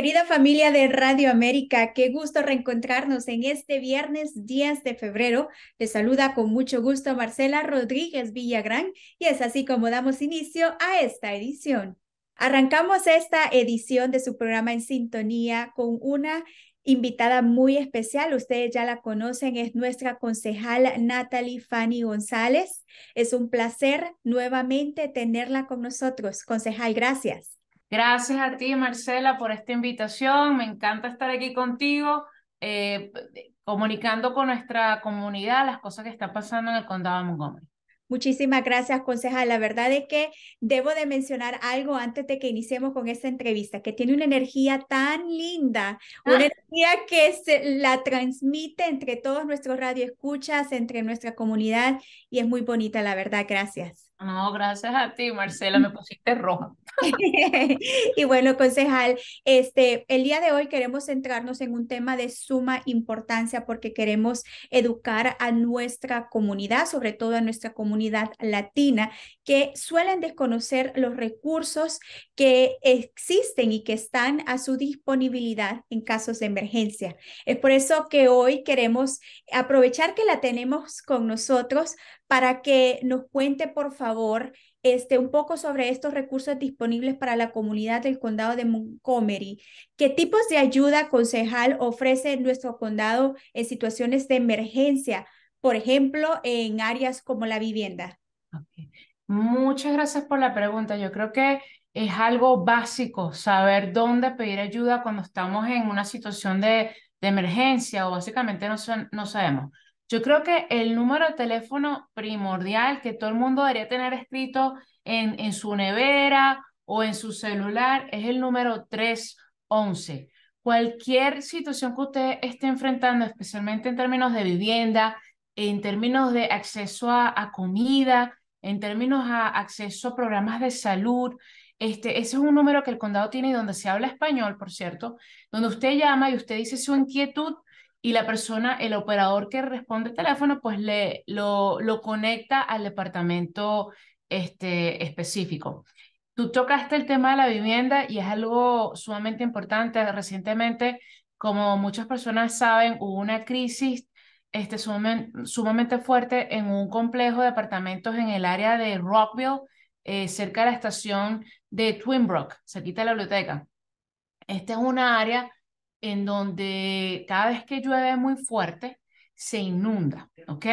querida familia de Radio América, qué gusto reencontrarnos en este viernes 10 de febrero. Les saluda con mucho gusto Marcela Rodríguez Villagrán y es así como damos inicio a esta edición. Arrancamos esta edición de su programa en sintonía con una invitada muy especial. Ustedes ya la conocen, es nuestra concejal Natalie Fanny González. Es un placer nuevamente tenerla con nosotros. Concejal, gracias. Gracias a ti, Marcela, por esta invitación. Me encanta estar aquí contigo, eh, comunicando con nuestra comunidad las cosas que están pasando en el condado de Montgomery. Muchísimas gracias, concejal. La verdad es que debo de mencionar algo antes de que que iniciemos con esta entrevista, tiene una energía tan linda. Ah que se la transmite entre todos nuestros radioescuchas, entre nuestra comunidad y es muy bonita, la verdad. Gracias. No, gracias a ti, Marcela, me pusiste roja. y bueno, concejal, este, el día de hoy queremos centrarnos en un tema de suma importancia porque queremos educar a nuestra comunidad, sobre todo a nuestra comunidad latina, que suelen desconocer los recursos que existen y que están a su disponibilidad en casos de emergencia emergencia. Es por eso que hoy queremos aprovechar que la tenemos con nosotros para que nos cuente, por favor, este, un poco sobre estos recursos disponibles para la comunidad del condado de Montgomery. ¿Qué tipos de ayuda concejal ofrece nuestro condado en situaciones de emergencia, por ejemplo, en áreas como la vivienda? Muchas gracias por la pregunta. Yo creo que es algo básico, saber dónde pedir ayuda cuando estamos en una situación de, emergencia o básicamente no, sabemos. Yo creo que el número de teléfono primordial que todo el mundo debería tener escrito en, en su nevera o en su celular es el número 311. Cualquier situación que usted esté enfrentando, especialmente en términos de vivienda, en términos de acceso a, a comida, en términos a acceso a programas de salud, este, ese es un número que el condado tiene y donde se habla español, por cierto, donde usted llama y usted dice su inquietud y la persona, el operador que responde el teléfono, pues le, lo, conecta al departamento este, específico. Tú tocaste el tema de la vivienda y es algo sumamente importante. Recientemente, como muchas personas saben, hubo una crisis este, sumamente, sumamente fuerte en un complejo de apartamentos en el área de Rockville eh, cerca de la estación de Twinbrook, cerquita de la biblioteca. Esta es una área en donde cada vez que llueve muy fuerte, se inunda, ¿ok?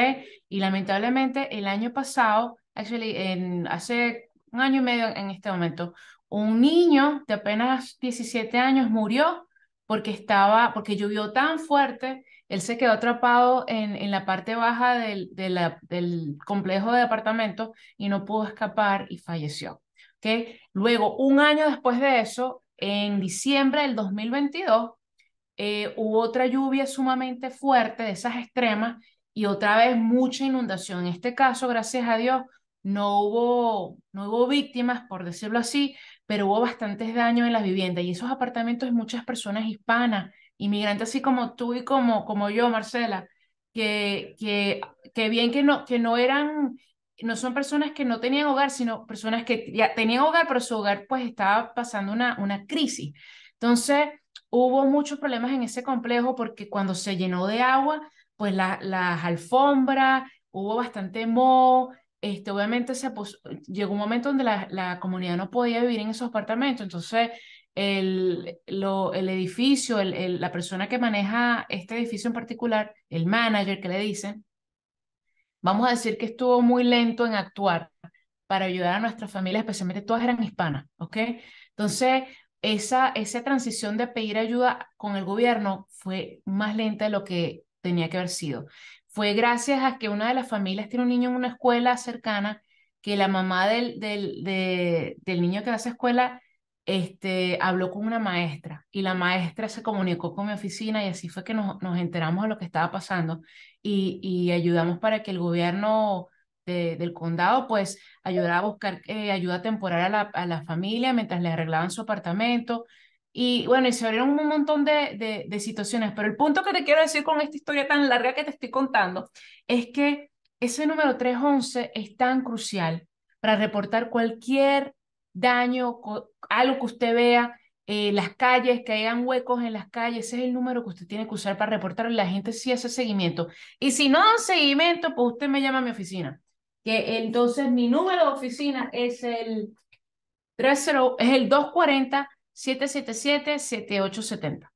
Y lamentablemente el año pasado, hace un año y medio en este momento, un niño de apenas 17 años murió porque estaba, porque llovió tan fuerte él se quedó atrapado en, la parte baja del, del complejo de apartamentos y no pudo escapar y falleció. ¿Okay? Luego, un año después de eso, en diciembre del 2022, eh, hubo otra lluvia sumamente fuerte de esas extremas y otra vez mucha inundación. En este caso, gracias a Dios, no hubo, no hubo víctimas, por decirlo así, pero hubo bastantes daños en las viviendas y esos apartamentos de muchas personas hispanas inmigrantes así como tú y como, como yo, Marcela, que, que, que bien que no, que no eran, no son personas que no tenían hogar, sino personas que ya tenían hogar, pero su hogar pues estaba pasando una, una crisis. Entonces, hubo muchos problemas en ese complejo porque cuando se llenó de agua, pues la, las alfombras, hubo bastante moho, este, obviamente se llegó un momento donde la, la comunidad no podía vivir en esos apartamentos, entonces el, el edificio, el, la persona que maneja este edificio en particular, el manager que le dicen, vamos a decir que estuvo muy lento en actuar para ayudar a nuestra familia especialmente todas eran hispanas, ¿ok? Entonces, esa, esa transición de pedir ayuda con el gobierno fue más lenta de lo que tenía que haber sido. Fue gracias a que una de las familias tiene un niño en una escuela cercana, que la mamá del, del, del niño que va a esa escuela este, habló con una maestra y la maestra se comunicó con mi oficina y así fue que nos, nos enteramos de lo que estaba pasando y, y ayudamos para que el gobierno del condado pues ayudara a buscar eh, ayuda temporal a la, a la, familia mientras le arreglaban su apartamento y bueno, y se abrieron un montón de, de, de situaciones, pero el punto que te quiero decir con esta historia tan larga que te estoy contando es que ese número 311 es tan crucial para reportar cualquier daño, algo que usted vea, eh, las calles, que hayan huecos en las calles, ese es el número que usted tiene que usar para reportar la gente si hace seguimiento. Y si no dan seguimiento, pues usted me llama a mi oficina. Que entonces mi número de oficina es el 30, es el 240 777 7870.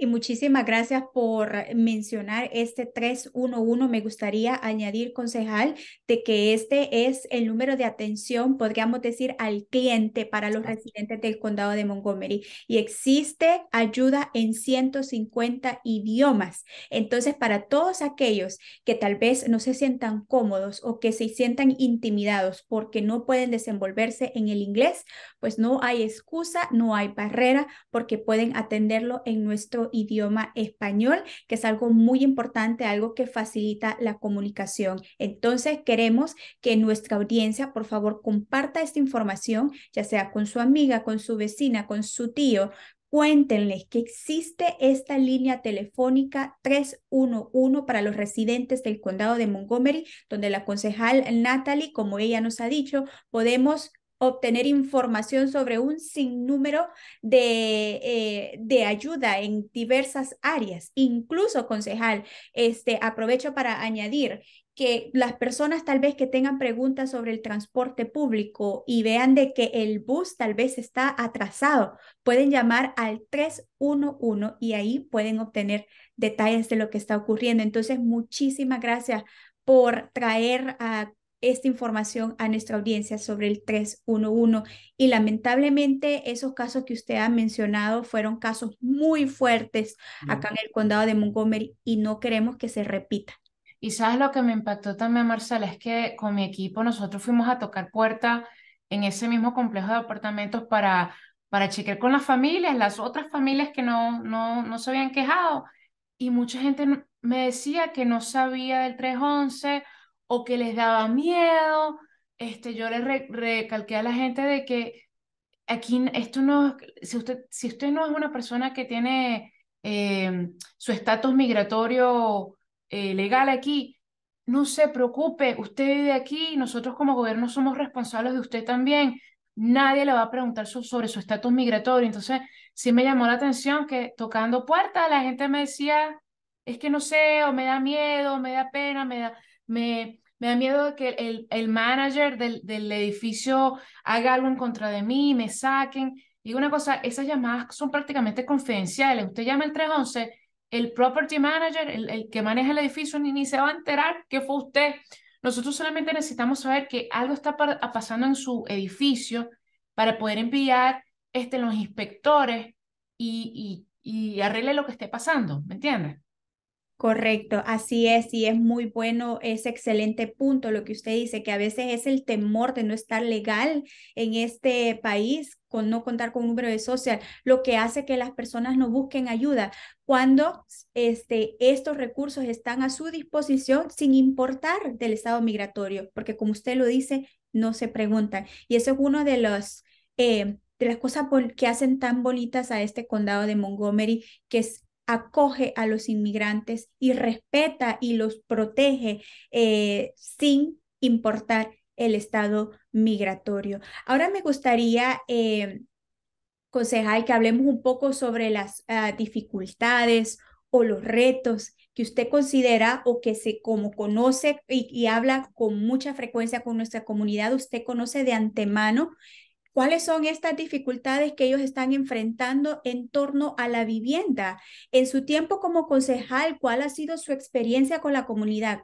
Y muchísimas gracias por mencionar este 311. Me gustaría añadir, concejal, de que este es el número de atención, podríamos decir, al cliente para los residentes del condado de Montgomery. Y existe ayuda en 150 idiomas. Entonces, para todos aquellos que tal vez no se sientan cómodos o que se sientan intimidados porque no pueden desenvolverse en el inglés, pues no hay excusa, no hay barrera, porque pueden atenderlo en nuestro idioma español, que es algo muy importante, algo que facilita la comunicación. Entonces, queremos que nuestra audiencia, por favor, comparta esta información, ya sea con su amiga, con su vecina, con su tío, Cuéntenles que existe esta línea telefónica 311 para los residentes del condado de Montgomery, donde la concejal Natalie, como ella nos ha dicho, podemos obtener información sobre un sinnúmero de, eh, de ayuda en diversas áreas. Incluso, concejal, este, aprovecho para añadir que las personas tal vez que tengan preguntas sobre el transporte público y vean de que el bus tal vez está atrasado, pueden llamar al 311 y ahí pueden obtener detalles de lo que está ocurriendo. Entonces, muchísimas gracias por traer a esta información a nuestra audiencia sobre el 311 y lamentablemente esos casos que usted ha mencionado fueron casos muy fuertes acá en el condado de Montgomery y no queremos que se repita. Y sabes lo que me impactó también, Marcela, es que con mi equipo nosotros fuimos a tocar puerta en ese mismo complejo de apartamentos para, para chequear con las familias, las otras familias que no, no, no se habían quejado. Y mucha gente me decía que no sabía del 311 o que les daba miedo. Este, yo le recalqué a la gente de que aquí esto no, si usted, si usted no es una persona que tiene em, su estatus migratorio eh, legal aquí, no se preocupe, usted vive aquí, nosotros como gobierno somos responsables de usted también, nadie le va a preguntar sobre su estatus migratorio. Entonces, sí me llamó la atención que tocando puertas la gente me decía, es que no sé, o me da miedo, o me da pena, me da me, me da miedo que el, el manager del, edificio haga algo en contra de mí, me saquen. Y una cosa, esas llamadas son prácticamente confidenciales. Usted llama al 311, el property manager, el, que maneja el edificio, ni, ni, se va a enterar que fue usted. Nosotros solamente necesitamos saber que algo está ah, pasando en su edificio para poder enviar este, los inspectores y, y, y arregle lo que esté pasando, ¿me entiendes? Correcto, así es, y es muy bueno, es excelente punto lo que usted dice, que a veces es el temor de no estar legal en este país, con no contar con un número de social, lo que hace que las personas no busquen ayuda cuando este, estos recursos están a su disposición sin importar del estado migratorio, porque como usted lo dice, no se preguntan. Y eso es uno de los... Eh, de las cosas que hacen tan bonitas a este condado de Montgomery, que es acoge a los inmigrantes y respeta y los protege eh, sin importar el estado migratorio. Ahora me gustaría, em, concejal, que hablemos un poco sobre las ah, dificultades o los retos que usted considera o que se como conoce y habla con mucha frecuencia con nuestra comunidad, usted conoce de antemano cuáles son estas dificultades que ellos están enfrentando en torno a la vivienda. En su tiempo como concejal, ¿cuál ha sido su experiencia con la comunidad?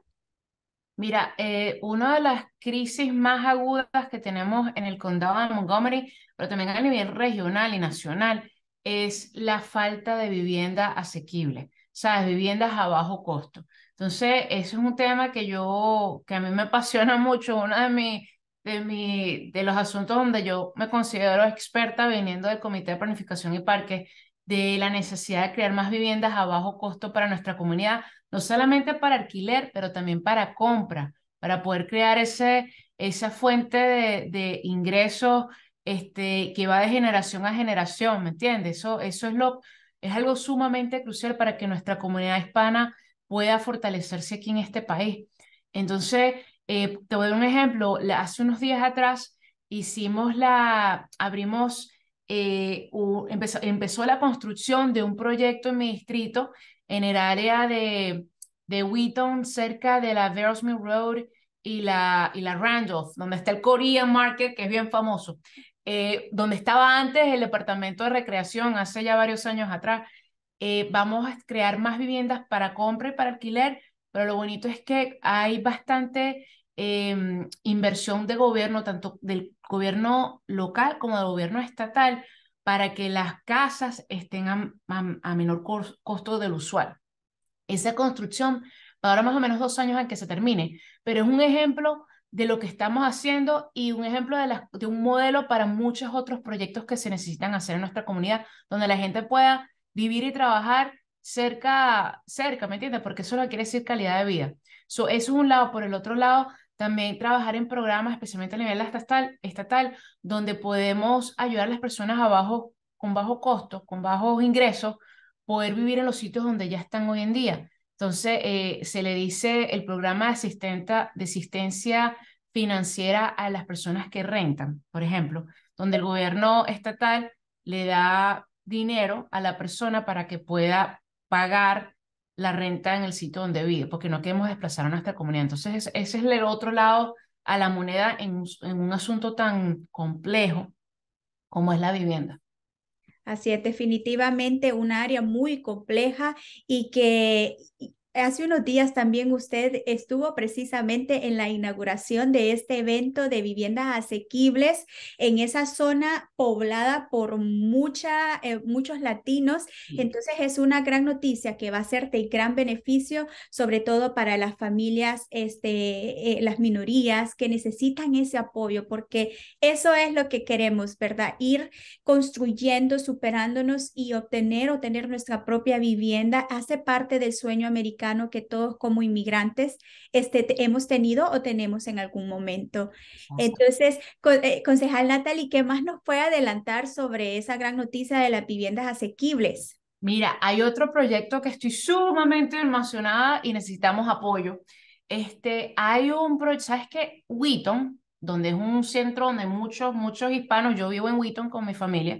Mira, eh, una de las crisis más agudas que tenemos en el condado de Montgomery, pero también a nivel regional y nacional, es la falta de vivienda asequible, ¿sabes? Viviendas a bajo costo. Entonces, eso es un tema que yo, que a mí me apasiona mucho, una de mis de, mi, de los asuntos donde yo me considero experta viniendo del Comité de Planificación y Parques, de la necesidad de crear más viviendas a bajo costo para nuestra comunidad, no solamente para alquiler, pero también para compra, para poder crear ese, esa fuente de, ingresos este, que va de generación a generación, ¿me entiendes? Eso, eso es, lo, es algo sumamente crucial para que nuestra comunidad hispana pueda fortalecerse aquí en este país. Entonces, eh, te voy a dar un ejemplo. Hace unos días atrás hicimos la, abrimos, eh, empezó, la construcción de un proyecto en mi distrito, en el área de, de Wheaton, cerca de la Verismith Road y la, y la Randolph, donde está el Korean Market, que es bien famoso, eh, donde estaba antes el departamento de recreación, hace ya varios años atrás. vamos a crear más viviendas para compra y para alquiler pero lo bonito es que hay bastante em, inversión de gobierno, tanto del gobierno local como del gobierno estatal, para que las casas estén a, menor costo del usual. Esa construcción va a más o menos dos años en que se termine, pero es un ejemplo de lo que estamos haciendo y un ejemplo de, de un modelo para muchos otros proyectos que se necesitan hacer en nuestra comunidad, donde la gente pueda vivir y trabajar cerca, cerca, ¿me entiendes? Porque eso no quiere decir calidad de vida. eso es un lado. Por el otro lado, también trabajar en programas, especialmente a nivel estatal, estatal donde podemos ayudar a las personas abajo, con bajo costo, con bajos ingresos, poder vivir en los sitios donde ya están hoy en día. Entonces, eh, se le dice el programa asistenta, de asistencia financiera a las personas que rentan, por ejemplo, donde el gobierno estatal le da dinero a la persona para que pueda pagar la renta en el sitio donde vive, porque no queremos desplazar a nuestra comunidad. Entonces, ese es el otro lado a la moneda en, un asunto tan complejo como es la vivienda. Así es, definitivamente un área muy compleja y que Hace unos días también usted estuvo precisamente en la inauguración de este evento de viviendas asequibles en esa zona poblada por mucha, eh, muchos latinos. Entonces es una gran noticia que va a ser de gran beneficio, sobre todo para las familias, este, eh, las minorías que necesitan ese apoyo, porque eso es lo que queremos, ¿verdad? Ir construyendo, superándonos y obtener o tener nuestra propia vivienda hace parte del sueño americano que todos como inmigrantes este, hemos tenido o tenemos en algún momento. Entonces, eh, concejal Natalie, ¿qué más nos puede adelantar sobre esa gran noticia de las viviendas asequibles? Mira, hay otro proyecto que estoy sumamente emocionada y necesitamos apoyo. Este, hay un proyecto, ¿sabes qué? Wheaton, donde es un centro donde muchos, muchos hispanos, yo vivo en Wheaton con mi familia,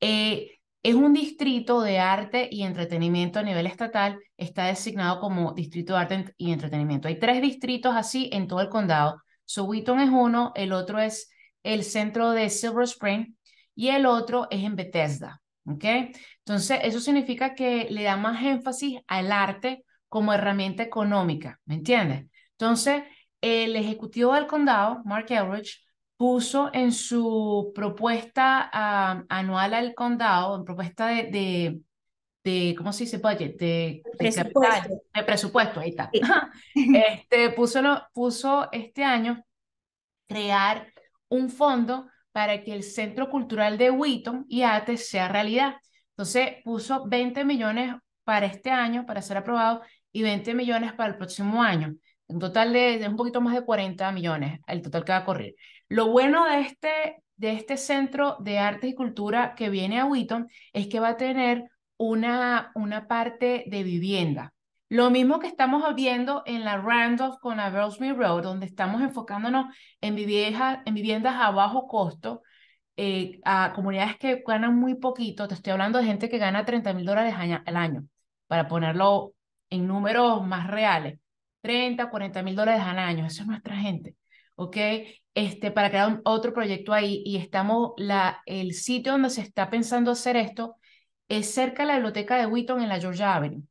eh, es un distrito de arte y entretenimiento a nivel estatal, está designado como distrito de arte y entretenimiento. Hay tres distritos así en todo el condado. Wheaton es uno, el otro es el centro de Silver Spring y el otro es en Bethesda. ¿ok? Entonces, eso significa que le da más énfasis al arte como herramienta económica, ¿me entiendes? Entonces, el ejecutivo del condado, Mark Elridge, puso en su propuesta ah, anual al condado, en propuesta de, de, ¿cómo se dice? de, presupuesto. presupuesto, ahí está. este, puso, lo, puso este año crear un fondo para que el Centro Cultural de Wheaton y ATE sea realidad. Entonces puso 20 millones para este año, para ser aprobado, y 20 millones para el próximo año. Un total de, un poquito más de 40 millones, el total que va a correr. Lo bueno de este, de este Centro de Artes y Cultura que viene a Wheaton es que va a tener una, una parte de vivienda. Lo mismo que estamos viendo en la Randolph con la Rosemary Road, donde estamos enfocándonos en, en viviendas a bajo costo, eh, a comunidades que ganan muy poquito. Te estoy hablando de gente que gana 30 mil dólares al año, para ponerlo en números más reales. 30, 40 mil dólares al año, Esa es nuestra gente. ¿ok? Este, para crear otro proyecto ahí y estamos, la, el sitio donde se está pensando hacer esto es cerca de la biblioteca de Wheaton en la Georgia Avenue.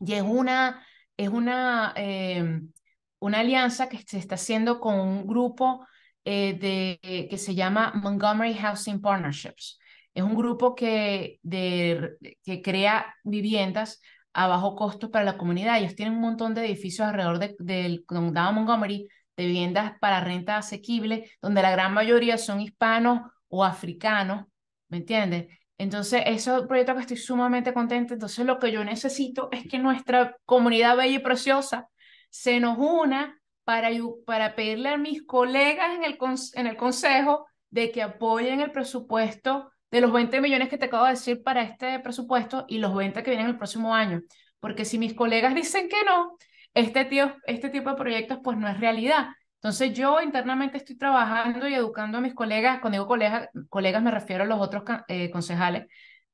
Y es una, es una, em, una alianza que se está haciendo con un grupo eh, de, que se llama Montgomery Housing Partnerships. Es un grupo que, de, que crea viviendas a bajo costo para la comunidad. Ellos tienen un montón de edificios alrededor del condado Montgomery viviendas para renta asequible, donde la gran mayoría son hispanos o africanos, ¿me entiendes? Entonces, ese es un proyecto que estoy sumamente contenta. Entonces, lo que yo necesito es que nuestra comunidad bella y preciosa se nos una para, para pedirle a mis colegas en el, en el Consejo de que apoyen el presupuesto de los 20 millones que te acabo de decir para este presupuesto y los 20 que vienen el próximo año. Porque si mis colegas dicen que no, este, este tipo de proyectos pues no es realidad. Entonces yo internamente estoy trabajando y educando a mis colegas, cuando digo colegas me refiero a los otros eh, concejales,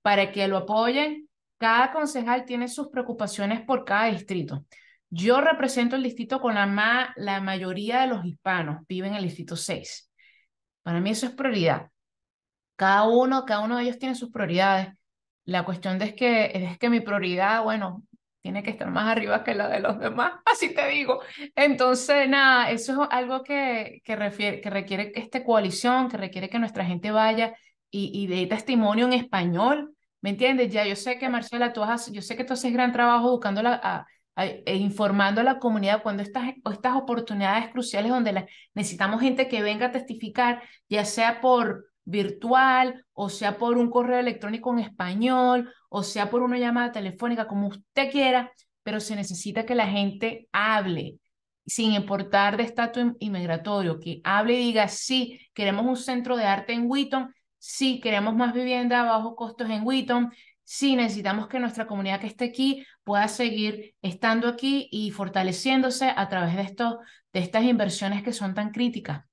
para que lo apoyen. Cada concejal tiene sus preocupaciones por cada distrito. Yo represento el distrito con la, la mayoría de los hispanos, viven en el distrito 6. Para mí eso es prioridad. Cada uno, cada uno de ellos tiene sus prioridades. La cuestión es que, es que mi prioridad, bueno, tiene que estar más arriba que la de los demás, así te digo. Entonces, nada, eso es algo que, que, refiere, que requiere este coalición, que requiere que nuestra gente vaya y, y dé testimonio en español, ¿me entiendes? Ya yo sé que, Marcela, tú has, yo sé que tú haces gran trabajo buscando la, a, e informando a la comunidad cuando estas, estas oportunidades cruciales donde necesitamos gente que venga a testificar, ya sea por virtual, o sea por un correo electrónico en español, o sea por una llamada telefónica, como usted quiera, pero se necesita que la gente hable, sin importar de estatus inmigratorio, que hable y diga, sí, queremos un centro de arte en Wheaton, sí, queremos más vivienda a bajo costos en Wheaton, sí, necesitamos que nuestra comunidad que esté aquí pueda seguir estando aquí y fortaleciéndose a través de, estos, de estas inversiones que son tan críticas.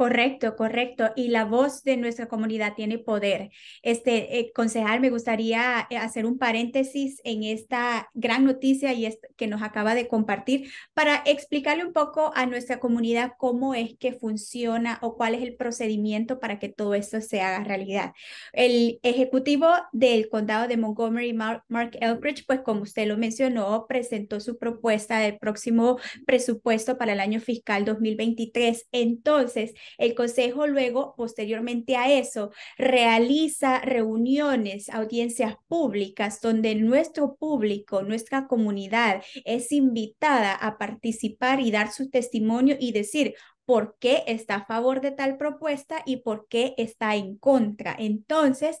Correcto, correcto. Y la voz de nuestra comunidad tiene poder. Este, eh, concejal, me gustaría eh, hacer un paréntesis en esta gran noticia y que nos acaba de compartir para explicarle un poco a nuestra comunidad cómo es que funciona o cuál es el procedimiento para que todo esto se haga realidad. El ejecutivo del condado de Montgomery, Mark Elbridge, pues como usted lo mencionó, presentó su propuesta del próximo presupuesto para el año fiscal 2023. Entonces, el Consejo luego, posteriormente a eso, realiza reuniones, audiencias públicas, donde nuestro público, nuestra comunidad es invitada a participar y dar su testimonio y decir, por qué está a favor de tal propuesta y por qué está en contra. Entonces,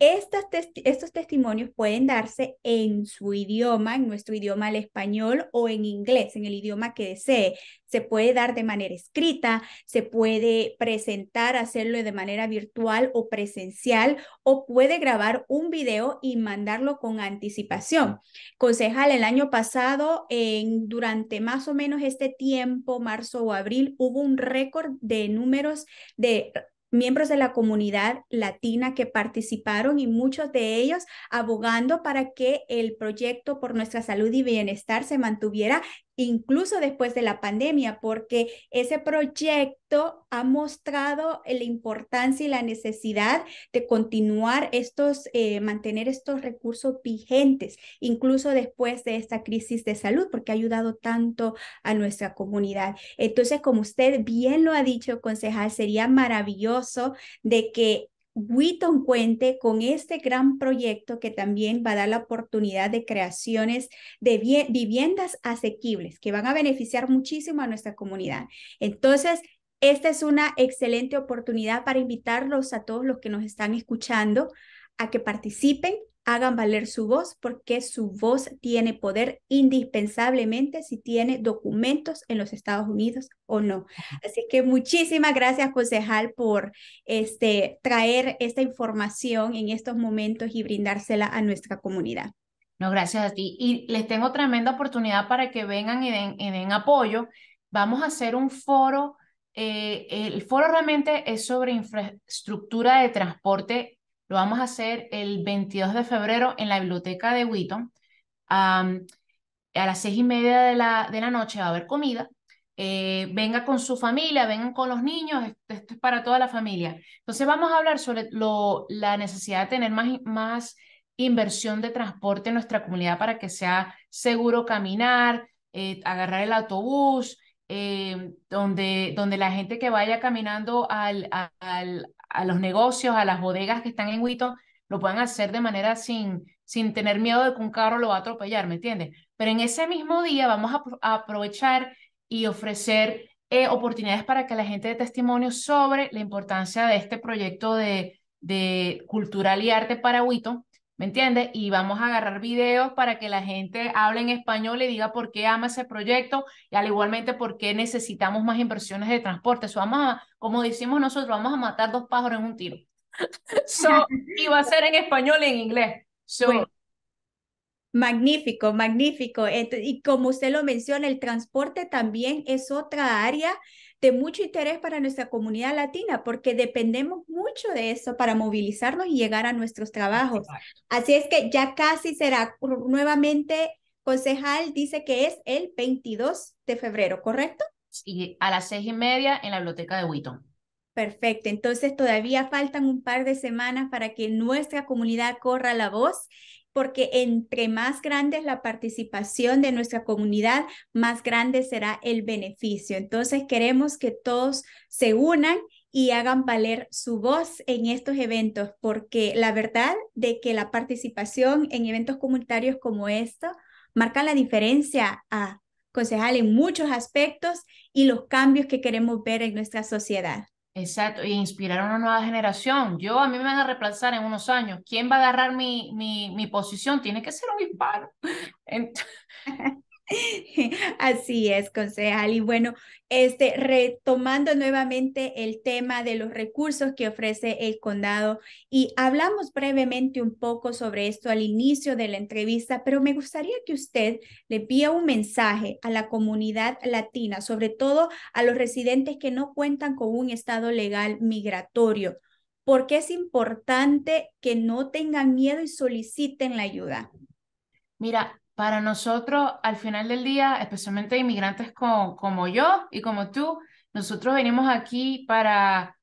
estos testimonios pueden darse en su idioma, en nuestro idioma, el español o en inglés, en el idioma que desee. Se puede dar de manera escrita, se puede presentar, hacerlo de manera virtual o presencial, o puede grabar un video y mandarlo con anticipación. Concejal, el año pasado, en, durante más o menos este tiempo, marzo o abril, hubo un récord de números de miembros de la comunidad latina que participaron y muchos de ellos abogando para que el proyecto por nuestra salud y bienestar se mantuviera incluso después de la pandemia, porque ese proyecto ha mostrado la importancia y la necesidad de continuar estos, eh, mantener estos recursos vigentes, incluso después de esta crisis de salud, porque ha ayudado tanto a nuestra comunidad. Entonces, como usted bien lo ha dicho, concejal, sería maravilloso de que Wheaton cuente con este gran proyecto que también va a dar la oportunidad de creaciones de viviendas asequibles que van a beneficiar muchísimo a nuestra comunidad. Entonces, esta es una excelente oportunidad para invitarlos a todos los que nos están escuchando a que participen, hagan valer su voz porque su voz tiene poder indispensablemente si tiene documentos en los Estados Unidos o no. Así que muchísimas gracias, concejal, por este, traer esta información en estos momentos y brindársela a nuestra comunidad. No, gracias a ti. Y les tengo tremenda oportunidad para que vengan y den, apoyo. Vamos a hacer un foro. Eh, el foro realmente es sobre infraestructura de transporte lo vamos a hacer el 22 de febrero en la biblioteca de Wheaton. a las seis y media de la, de la noche va a haber comida. Eh, venga con su familia, vengan con los niños, esto, es para toda la familia. Entonces vamos a hablar sobre la necesidad de tener más, más inversión de transporte en nuestra comunidad para que sea seguro caminar, eh, agarrar el autobús, eh, donde, donde la gente que vaya caminando al, a los negocios, a las bodegas que están en Huito, lo puedan hacer de manera sin, sin tener miedo de que un carro lo va a atropellar, ¿me entiendes? Pero en ese mismo día vamos a, aprovechar y ofrecer eh, oportunidades para que la gente dé testimonio sobre la importancia de este proyecto de, de cultural y arte para Huito, ¿Me entiendes? Y vamos a agarrar videos para que la gente hable en español y diga por qué ama ese proyecto y al igualmente por qué necesitamos más inversiones de transporte. Su como decimos nosotros, vamos a matar dos pájaros en un tiro. y va a ser en español y en inglés. Sí. Magnífico, magnífico. Y como usted lo menciona, el transporte también es otra área de mucho interés para nuestra comunidad latina, porque dependemos mucho de eso para movilizarnos y llegar a nuestros trabajos. Así es que ya casi será nuevamente, concejal, dice que es el 22 de febrero, ¿correcto? Sí, a las seis y media en la biblioteca de Wheaton. Perfecto, entonces todavía faltan un par de semanas para que nuestra comunidad corra la voz porque entre más grande es la participación de nuestra comunidad, más grande será el beneficio. Entonces queremos que todos se unan y hagan valer su voz en estos eventos, porque la verdad de que la participación en eventos comunitarios como esto marca la diferencia a concejal en muchos aspectos y los cambios que queremos ver en nuestra sociedad. Exacto, y inspirar a una nueva generación. Yo, a mí me van a reemplazar en unos años. ¿Quién va a agarrar mi, mi, posición? Tiene que ser un impar. Así es, concejal. Y bueno, este, retomando nuevamente el tema de los recursos que ofrece el condado y hablamos brevemente un poco sobre esto al inicio de la entrevista, pero me gustaría que usted le pida un mensaje a la comunidad latina, sobre todo a los residentes que no cuentan con un estado legal migratorio, porque es importante que no tengan miedo y soliciten la ayuda. Mira, para nosotros, al final del día, especialmente inmigrantes como yo y como tú, nosotros venimos aquí para,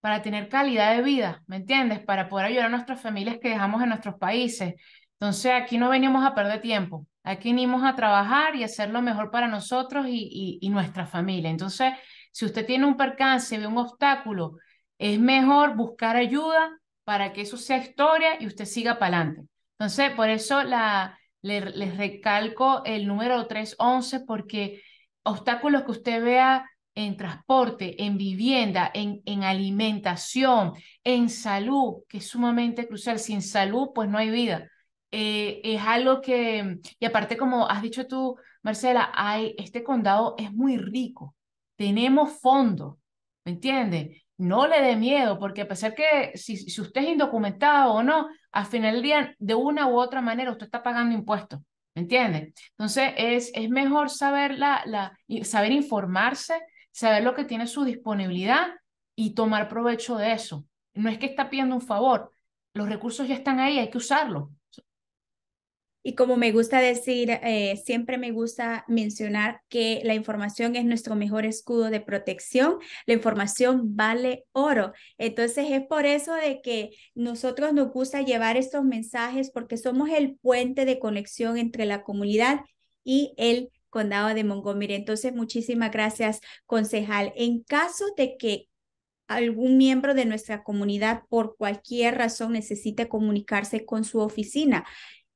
para tener calidad de vida, ¿me entiendes? Para poder ayudar a nuestras familias que dejamos en nuestros países. Entonces, aquí no venimos a perder tiempo, aquí venimos a trabajar y hacer lo mejor para nosotros y, y, y nuestra familia. Entonces, si usted tiene un percance, ve un obstáculo, es mejor buscar ayuda para que eso sea historia y usted siga para adelante. Entonces, por eso la, les, recalco el número 311 porque obstáculos que usted vea en transporte, en vivienda, en, alimentación, en salud, que es sumamente crucial. Sin salud, pues no hay vida. Eh, es algo que, y aparte como has dicho tú, Marcela, hay, este condado es muy rico, tenemos fondos, ¿me entiendes? no le dé miedo, porque a pesar que si, usted es indocumentado o no, al final del día, de una u otra manera, usted está pagando impuestos, ¿me entiende? Entonces, es, es mejor saber, la, la, saber informarse, saber lo que tiene su disponibilidad y tomar provecho de eso. No es que está pidiendo un favor, los recursos ya están ahí, hay que usarlos. Y como me gusta decir, eh, siempre me gusta mencionar que la información es nuestro mejor escudo de protección. La información vale oro. Entonces es por eso de que nosotros nos gusta llevar estos mensajes porque somos el puente de conexión entre la comunidad y el condado de Montgomery. Entonces, muchísimas gracias, concejal. En caso de que algún miembro de nuestra comunidad por cualquier razón necesite comunicarse con su oficina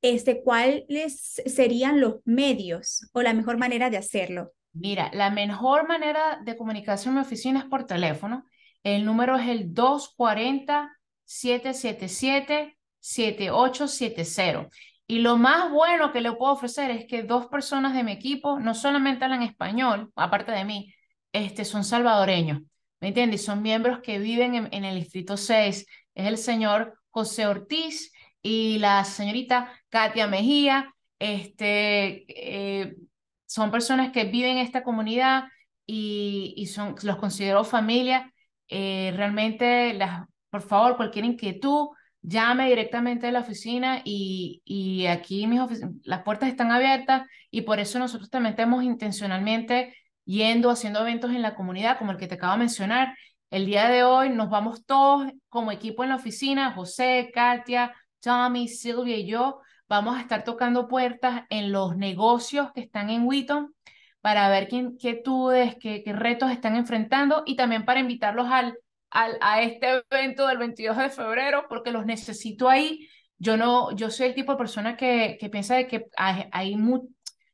este, ¿cuáles serían los medios o la mejor manera de hacerlo? Mira, la mejor manera de comunicación en mi oficina es por teléfono. El número es el 240-777-7870. Y lo más bueno que le puedo ofrecer es que dos personas de mi equipo no solamente hablan español, aparte de mí, este, son salvadoreños, ¿me entiendes? Son miembros que viven en, en el Distrito 6. Es el señor José Ortiz y la señorita Katia Mejía, este, eh, son personas que viven en esta comunidad y, son, los considero familia. Eh, realmente, las, por favor, cualquier inquietud, llame directamente a la oficina y, aquí mis las puertas están abiertas y por eso nosotros también estamos intencionalmente yendo, haciendo eventos en la comunidad, como el que te acabo de mencionar. El día de hoy nos vamos todos como equipo en la oficina, José, Katia, Tommy, Silvia y yo, Vamos a estar tocando puertas en los negocios que están en Wheaton para ver qué qué, retos están enfrentando y también para invitarlos al, al, a este evento del 22 de febrero porque los necesito ahí. Yo, no, yo soy el tipo de persona que, piensa de que hay,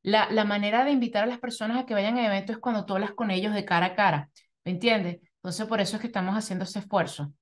la, la manera de invitar a las personas a que vayan a eventos es cuando tú hablas con ellos de cara a cara, ¿me entiendes? Entonces, por eso es que estamos haciendo ese esfuerzo.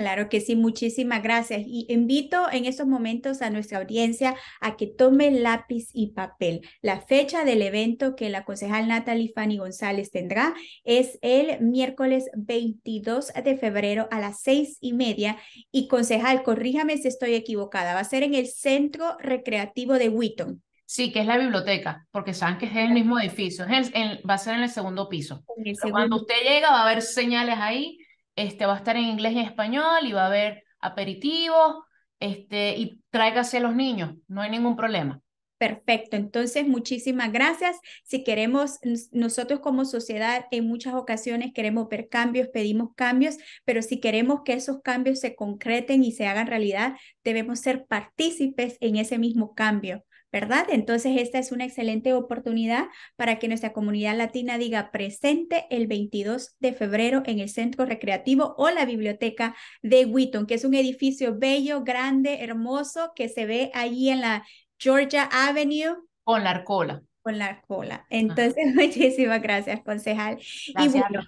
Claro que sí, muchísimas gracias. Y invito en estos momentos a nuestra audiencia a que tome lápiz y papel. La fecha del evento que la concejal Natalie Fanny González tendrá es el miércoles 22 de febrero a las seis y media. Y concejal, corríjame si estoy equivocada, va a ser en el Centro Recreativo de Wheaton. Sí, que es la biblioteca, porque saben que es el mismo edificio, va a ser en el segundo piso. Cuando usted llega va a haber señales ahí este, va a estar en inglés y en español y va a haber aperitivos este, y tráigase a los niños, no hay ningún problema. Perfecto, entonces muchísimas gracias. Si queremos, nosotros como sociedad en muchas ocasiones queremos ver cambios, pedimos cambios, pero si queremos que esos cambios se concreten y se hagan realidad, debemos ser partícipes en ese mismo cambio. ¿verdad? Entonces, esta es una excelente oportunidad para que nuestra comunidad latina diga presente el 22 de febrero en el Centro Recreativo o la Biblioteca de Wheaton, que es un edificio bello, grande, hermoso, que se ve allí en la Georgia Avenue. Con la arcola. Con la Entonces, muchísimas gracias, concejal. Y bueno,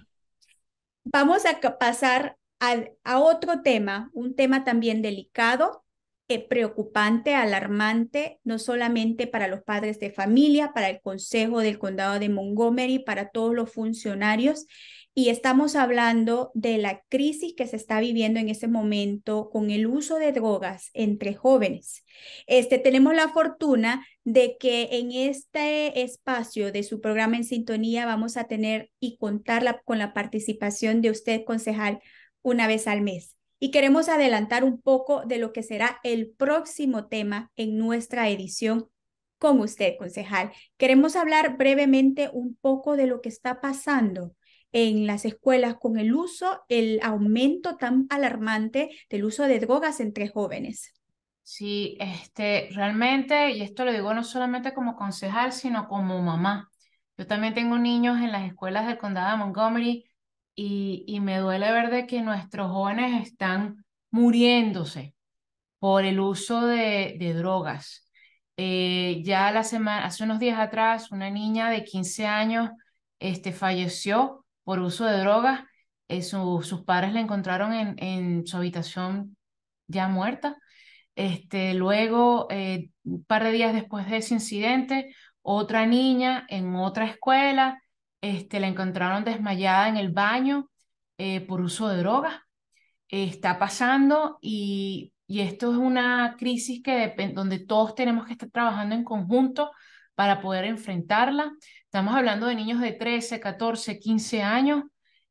vamos a pasar a otro tema, un tema también delicado, eh, preocupante, alarmante, no solamente para los padres de familia, para el Consejo del Condado de Montgomery, para todos los funcionarios. Y estamos hablando de la crisis que se está viviendo en ese momento con el uso de drogas entre jóvenes. Este, tenemos la fortuna de que en este espacio de su programa en sintonía vamos a tener y contar con la participación de usted, concejal, una vez al mes y queremos adelantar un poco de lo que será el próximo tema en nuestra edición con usted, concejal. Queremos hablar brevemente un poco de lo que está pasando en las escuelas con el uso, el aumento tan alarmante del uso de drogas entre jóvenes. Sí, este, realmente, y esto lo digo no solamente como concejal, sino como mamá. Yo también tengo niños en las escuelas del condado de Montgomery y, me duele ver de que nuestros jóvenes están muriéndose por el uso de, drogas. Eh, ya la semana, hace unos días atrás, una niña de 15 años este, falleció por uso de drogas. Eh, sus padres la encontraron en, su habitación ya muerta. Este, luego, eh, un par de días después de ese incidente, otra niña en otra escuela este, la encontraron desmayada en el baño eh, por uso de drogas. está pasando y, y, esto es una crisis que donde todos tenemos que estar trabajando en conjunto para poder enfrentarla. Estamos hablando de niños de 13, 14, 15 años.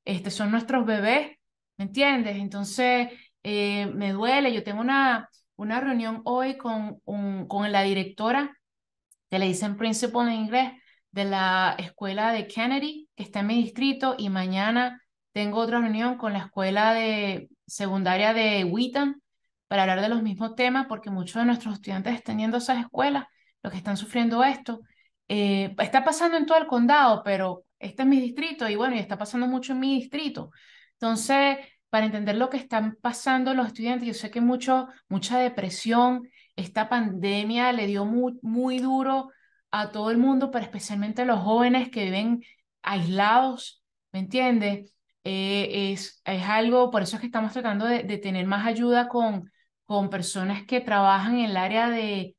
Este, son nuestros bebés, ¿me entiendes? Entonces, eh, me duele. Yo tengo una, una reunión hoy con, un, con la directora, que le dicen principal en inglés, de la escuela de Kennedy, que está en mi distrito, y mañana tengo otra reunión con la escuela de secundaria de Wheaton para hablar de los mismos temas, porque muchos de nuestros estudiantes están yendo a esas escuelas, los que están sufriendo esto. Eh, está pasando en todo el condado, pero este es mi distrito y bueno, y está pasando mucho en mi distrito. Entonces, para entender lo que están pasando los estudiantes, yo sé que mucho, mucha depresión, esta pandemia le dio muy duro a todo el mundo, pero especialmente a los jóvenes que viven aislados, ¿me entiende? Eh, es, es algo, por eso es que estamos tratando de, tener más ayuda con, con personas que trabajan en el área de,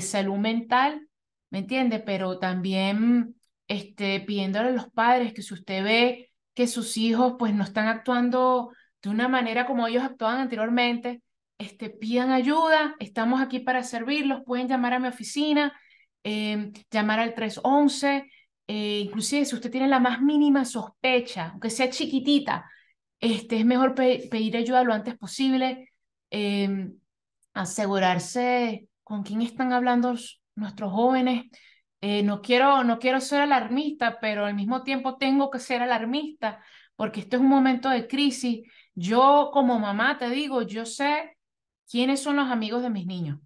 salud mental, ¿me entiende? Pero también este, pidiéndole a los padres que si usted ve que sus hijos pues no están actuando de una manera como ellos actuaban anteriormente, este, pidan ayuda, estamos aquí para servirlos, pueden llamar a mi oficina, Em, llamar al 311, eh, inclusive si usted tiene la más mínima sospecha, aunque sea chiquitita, este, es mejor pedir ayuda lo antes posible, em, asegurarse con quién están hablando nuestros jóvenes. Eh, no, quiero, no quiero ser alarmista, pero al mismo tiempo tengo que ser alarmista porque esto es un momento de crisis. Yo como mamá te digo, yo sé quiénes son los amigos de mis niños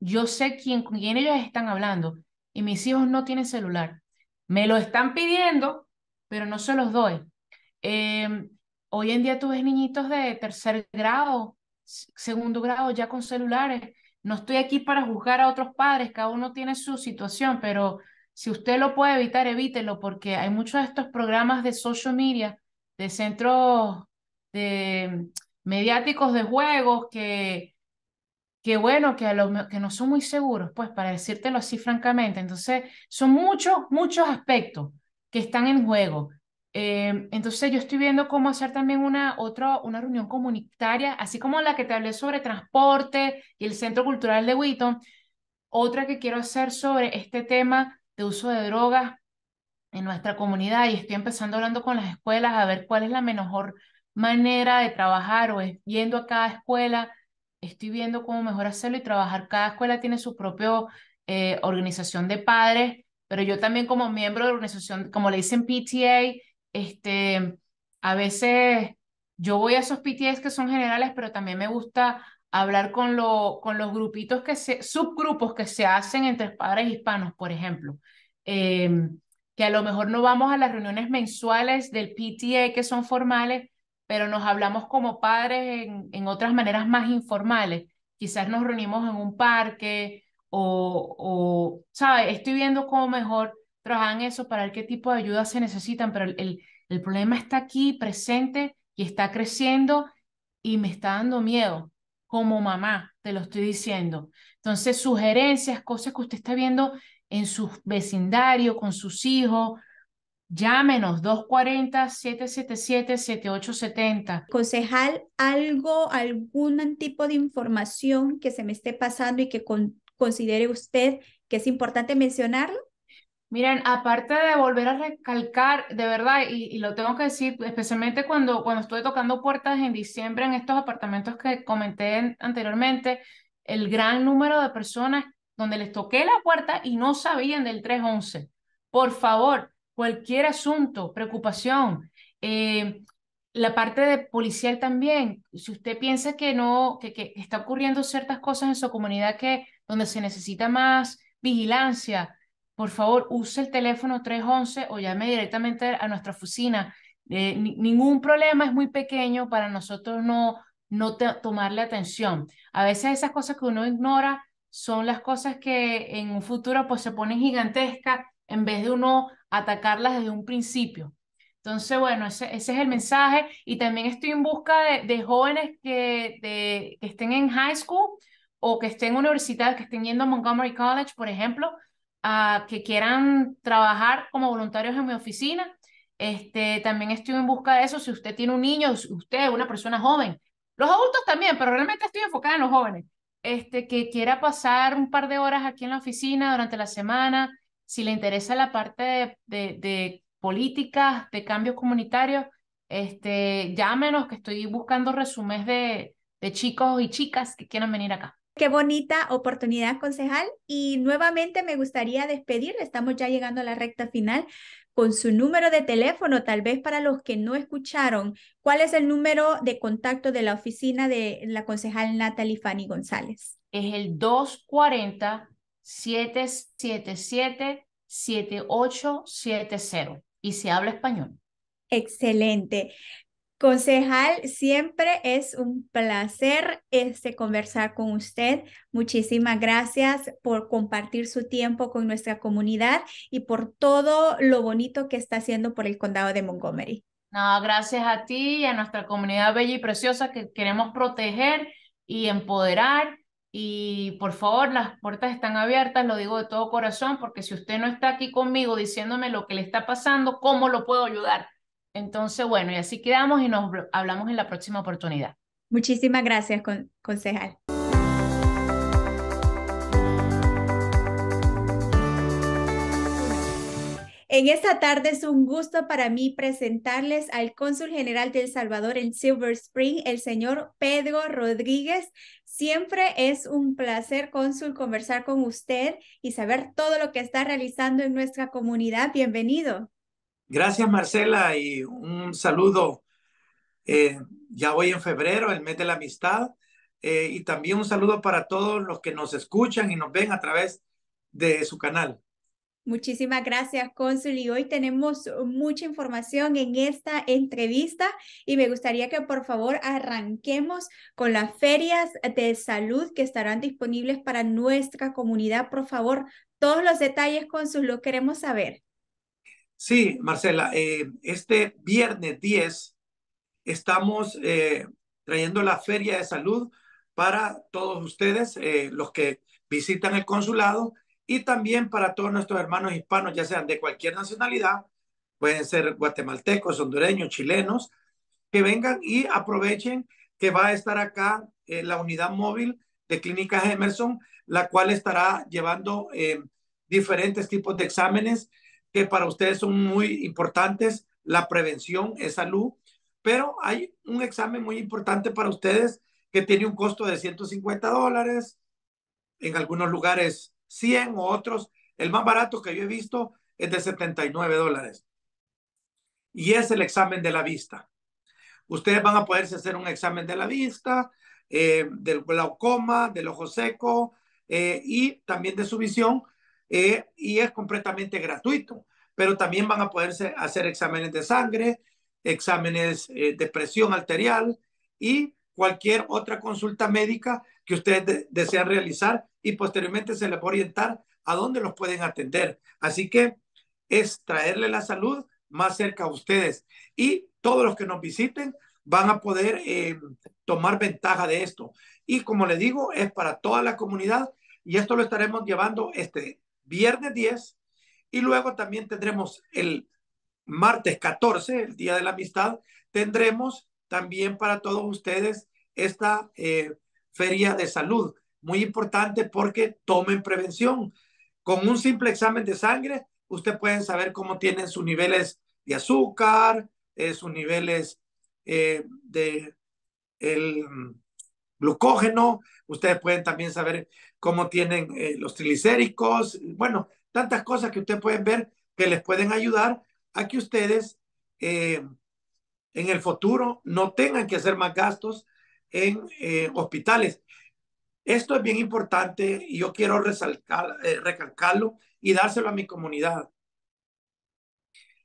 yo sé quién, con quién ellos están hablando y mis hijos no tienen celular. Me lo están pidiendo, pero no se los doy. Em, hoy en día tú ves niñitos de tercer grado, segundo grado, ya con celulares. No estoy aquí para juzgar a otros padres, cada uno tiene su situación, pero si usted lo puede evitar, evítelo, porque hay muchos de estos programas de social media, de centros de em, mediáticos de juegos que que bueno, que, a que no son muy seguros, pues para decírtelo así francamente. Entonces, son muchos, muchos aspectos que están en juego. Eh, entonces, yo estoy viendo cómo hacer también una, otra, una reunión comunitaria, así como la que te hablé sobre transporte y el Centro Cultural de Huito. otra que quiero hacer sobre este tema de uso de drogas en nuestra comunidad y estoy empezando hablando con las escuelas a ver cuál es la mejor manera de trabajar o es yendo a cada escuela estoy viendo cómo mejor hacerlo y trabajar. Cada escuela tiene su propia eh, organización de padres, pero yo también como miembro de organización, como le dicen PTA, este, a veces yo voy a esos PTAs que son generales, pero también me gusta hablar con, lo, con los grupitos que se, subgrupos que se hacen entre padres hispanos, por ejemplo. Em, que a lo mejor no vamos a las reuniones mensuales del PTA que son formales, pero nos hablamos como padres en, otras maneras más informales. Quizás nos reunimos en un parque o, o ¿sabes? Estoy viendo cómo mejor trabajan eso, para ver qué tipo de ayuda se necesitan, pero el, el, problema está aquí presente y está creciendo y me está dando miedo como mamá, te lo estoy diciendo. Entonces, sugerencias, cosas que usted está viendo en su vecindario, con sus hijos, Llámenos 240-777-7870. Concejal, algo, algún tipo de información que se me esté pasando y que considere usted que es importante mencionarlo. Miren, aparte de volver a recalcar, de verdad, y, lo tengo que decir, especialmente cuando, cuando estuve tocando puertas en diciembre en estos apartamentos que comenté anteriormente, el gran número de personas donde les toqué la puerta y no sabían del 311. Por favor, cualquier asunto, preocupación. Eh, la parte de policial también, si usted piensa que no, que, está ocurriendo ciertas cosas en su comunidad que donde se necesita más vigilancia, por favor use el teléfono 311 o llame directamente a nuestra oficina. Eh, ningún problema es muy pequeño para nosotros no, no tomarle atención. A veces esas cosas que uno ignora son las cosas que en un futuro pues se ponen gigantescas en vez de uno atacarlas desde un principio. Entonces, bueno, ese, ese es el mensaje. Y también estoy en busca de, jóvenes que, que estén en high school o que estén en universidad, que estén yendo a Montgomery College, por ejemplo, ah, que quieran trabajar como voluntarios en mi oficina. Este, también estoy en busca de eso. Si usted tiene un niño, usted, una persona joven, los adultos también, pero realmente estoy enfocada en los jóvenes, este, que quiera pasar un par de horas aquí en la oficina durante la semana, si le interesa la parte de, políticas, de cambios comunitarios, este, llámenos que estoy buscando resúmenes de, de chicos y chicas que quieran venir acá. Qué bonita oportunidad, concejal. Y nuevamente me gustaría despedirle estamos ya llegando a la recta final, con su número de teléfono, tal vez para los que no escucharon, ¿cuál es el número de contacto de la oficina de la concejal Natalie Fanny González? Es el 240 777-7870 y se habla español. Excelente. Concejal, siempre es un placer este, conversar con usted. Muchísimas gracias por compartir su tiempo con nuestra comunidad y por todo lo bonito que está haciendo por el condado de Montgomery. gracias a ti y a nuestra comunidad bella y preciosa que queremos proteger y empoderar y por favor, las puertas están abiertas, lo digo de todo corazón, porque si usted no está aquí conmigo diciéndome lo que le está pasando, ¿cómo lo puedo ayudar? Entonces, bueno, y así quedamos y nos hablamos en la próxima oportunidad. Muchísimas gracias, concejal. En esta tarde es un gusto para mí presentarles al cónsul general de El Salvador en Silver Spring, el señor Pedro Rodríguez. Siempre es un placer, cónsul, conversar con usted y saber todo lo que está realizando en nuestra comunidad. Bienvenido. Gracias, Marcela, y un saludo. Eh, ya hoy en febrero, el mes de la amistad, eh, y también un saludo para todos los que nos escuchan y nos ven a través de su canal. Muchísimas gracias, Cónsul. Y hoy tenemos mucha información en esta entrevista y me gustaría que por favor arranquemos con las ferias de salud que estarán disponibles para nuestra comunidad. Por favor, todos los detalles, Cónsul, lo queremos saber. Sí, Marcela, eh, este viernes 10 estamos eh, trayendo la feria de salud para todos ustedes, eh, los que visitan el consulado y también para todos nuestros hermanos hispanos, ya sean de cualquier nacionalidad, pueden ser guatemaltecos, hondureños, chilenos, que vengan y aprovechen que va a estar acá eh, la unidad móvil de Clínica Emerson, la cual estará llevando eh, diferentes tipos de exámenes que para ustedes son muy importantes. La prevención es salud, pero hay un examen muy importante para ustedes que tiene un costo de 150 dólares, en algunos lugares 100 u otros. El más barato que yo he visto es de 79 dólares. Y es el examen de la vista. Ustedes van a poderse hacer un examen de la vista, eh, del glaucoma, del ojo seco eh, y también de su visión. Eh, y es completamente gratuito. Pero también van a poderse hacer exámenes de sangre, exámenes de presión arterial y cualquier otra consulta médica que ustedes deseen desean realizar y posteriormente se les va a orientar a dónde los pueden atender. Así que es traerle la salud más cerca a ustedes y todos los que nos visiten van a poder em, tomar ventaja de esto. Y como le digo, es para toda la comunidad y esto lo estaremos llevando este viernes 10 y luego también tendremos el martes 14, el Día de la Amistad, tendremos también para todos ustedes esta eh, feria de salud muy importante porque tomen prevención. Con un simple examen de sangre, ustedes pueden saber cómo tienen sus niveles de azúcar, eh, sus niveles eh, de el glucógeno, ustedes pueden también saber cómo tienen eh, los triglicéridos, bueno, tantas cosas que ustedes pueden ver que les pueden ayudar a que ustedes en el futuro no tengan que hacer más gastos en hospitales. Esto es bien importante y yo quiero eh, recalcarlo y dárselo a mi comunidad.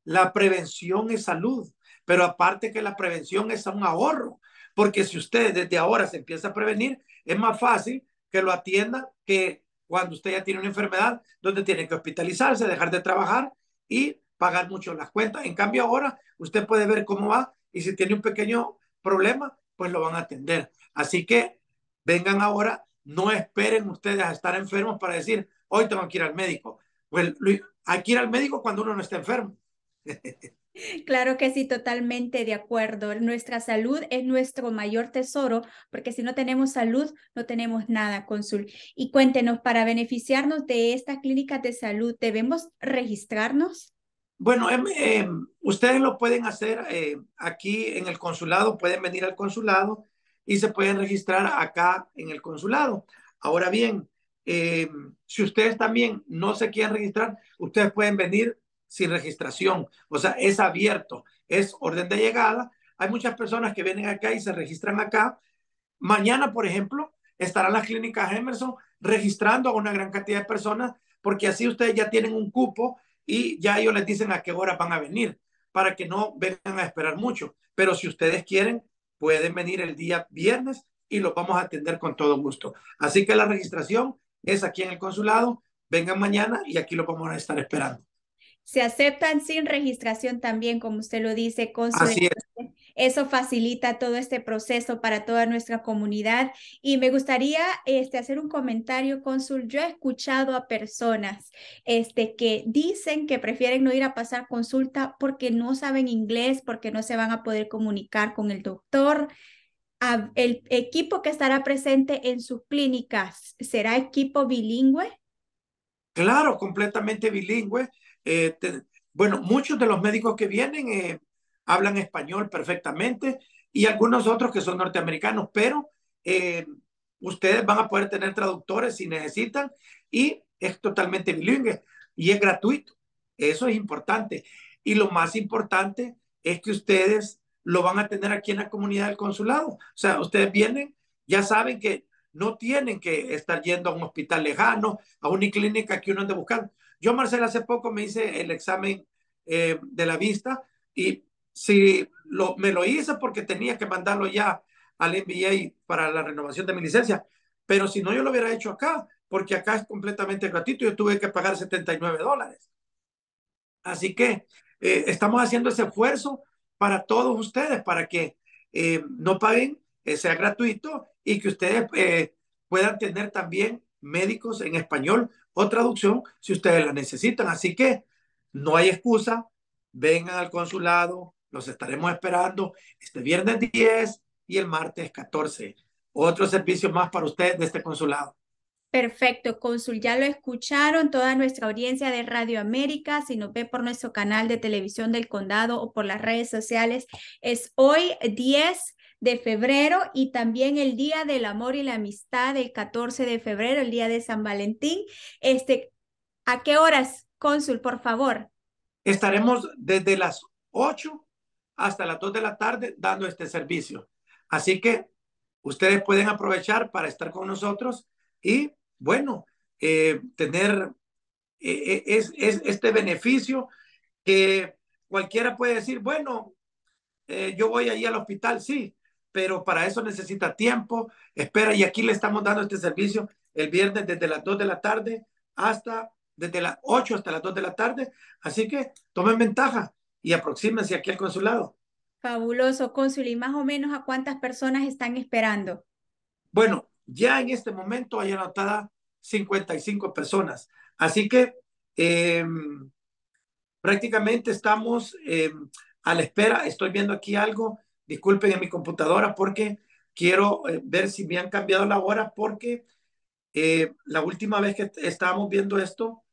La prevención es salud, pero aparte que la prevención es un ahorro, porque si usted desde ahora se empieza a prevenir, es más fácil que lo atienda que cuando usted ya tiene una enfermedad donde tiene que hospitalizarse, dejar de trabajar y pagar mucho las cuentas. En cambio ahora usted puede ver cómo va y si tiene un pequeño problema, pues lo van a atender. Así que vengan ahora no esperen ustedes a estar enfermos para decir, hoy tengo que ir al médico. Pues hay que ir al médico cuando uno no está enfermo. Claro que sí, totalmente de acuerdo. Nuestra salud es nuestro mayor tesoro, porque si no tenemos salud, no tenemos nada, cónsul. Y cuéntenos, para beneficiarnos de esta clínica de salud, ¿debemos registrarnos? Bueno, em, em, ustedes lo pueden hacer eh, aquí en el consulado, pueden venir al consulado y se pueden registrar acá en el consulado. Ahora bien, eh, si ustedes también no se quieren registrar, ustedes pueden venir sin registración. O sea, es abierto, es orden de llegada. Hay muchas personas que vienen acá y se registran acá. Mañana, por ejemplo, estarán las clínicas Emerson registrando a una gran cantidad de personas porque así ustedes ya tienen un cupo y ya ellos les dicen a qué hora van a venir para que no vengan a esperar mucho. Pero si ustedes quieren, pueden venir el día viernes y los vamos a atender con todo gusto. Así que la registración es aquí en el consulado. Vengan mañana y aquí los vamos a estar esperando. Se aceptan sin registración también, como usted lo dice, con Así eso facilita todo este proceso para toda nuestra comunidad. Y me gustaría este, hacer un comentario, Consul. Yo he escuchado a personas este, que dicen que prefieren no ir a pasar consulta porque no saben inglés, porque no se van a poder comunicar con el doctor. el equipo que estará presente en sus clínicas será equipo bilingüe? Claro, completamente bilingüe. Eh, bueno, muchos de los médicos que vienen eh, hablan español perfectamente y algunos otros que son norteamericanos, pero eh, ustedes van a poder tener traductores si necesitan y es totalmente bilingüe y es gratuito. Eso es importante. Y lo más importante es que ustedes lo van a tener aquí en la comunidad del consulado. O sea, ustedes vienen, ya saben que no tienen que estar yendo a un hospital lejano, a una clínica que uno ande buscando. Yo, Marcela, hace poco me hice el examen eh, de la vista y si me lo hice porque tenía que mandarlo ya al MBA para la renovación de mi licencia, pero si no, yo lo hubiera hecho acá, porque acá es completamente gratuito, yo tuve que pagar 79 dólares. Así que eh, estamos haciendo ese esfuerzo para todos ustedes, para que eh, no paguen, eh, sea gratuito y que ustedes puedan tener también médicos en español o traducción si ustedes la necesitan. Así que no hay excusa, vengan al consulado, los estaremos esperando este viernes 10 y el martes 14. Otro servicio más para usted de este consulado. Perfecto, cónsul. Ya lo escucharon toda nuestra audiencia de Radio América. Si nos ve por nuestro canal de televisión del condado o por las redes sociales, es hoy 10 de febrero y también el Día del Amor y la Amistad, el 14 de febrero, el Día de San Valentín. Este, ¿A qué horas, cónsul, por favor? Estaremos desde las 8 hasta las 2 de la tarde dando este servicio. Así que ustedes pueden aprovechar para estar con nosotros y, bueno, eh, tener eh, eh, es, este beneficio que cualquiera puede decir, bueno, yo voy ahí al hospital, sí, pero para eso necesita tiempo, espera, y aquí le estamos dando este servicio el viernes desde las 2 de la tarde hasta, desde las 8 hasta las 2 de la tarde, así que tomen ventaja y aproxímense aquí al consulado. Fabuloso, consul ¿Y más o menos a cuántas personas están esperando? Bueno, ya en este momento hay anotadas 55 personas. Así que em, prácticamente estamos em, a la espera. Estoy viendo aquí algo. Disculpen en mi computadora porque quiero eh, ver si me han cambiado la hora porque eh, la última vez que estábamos viendo esto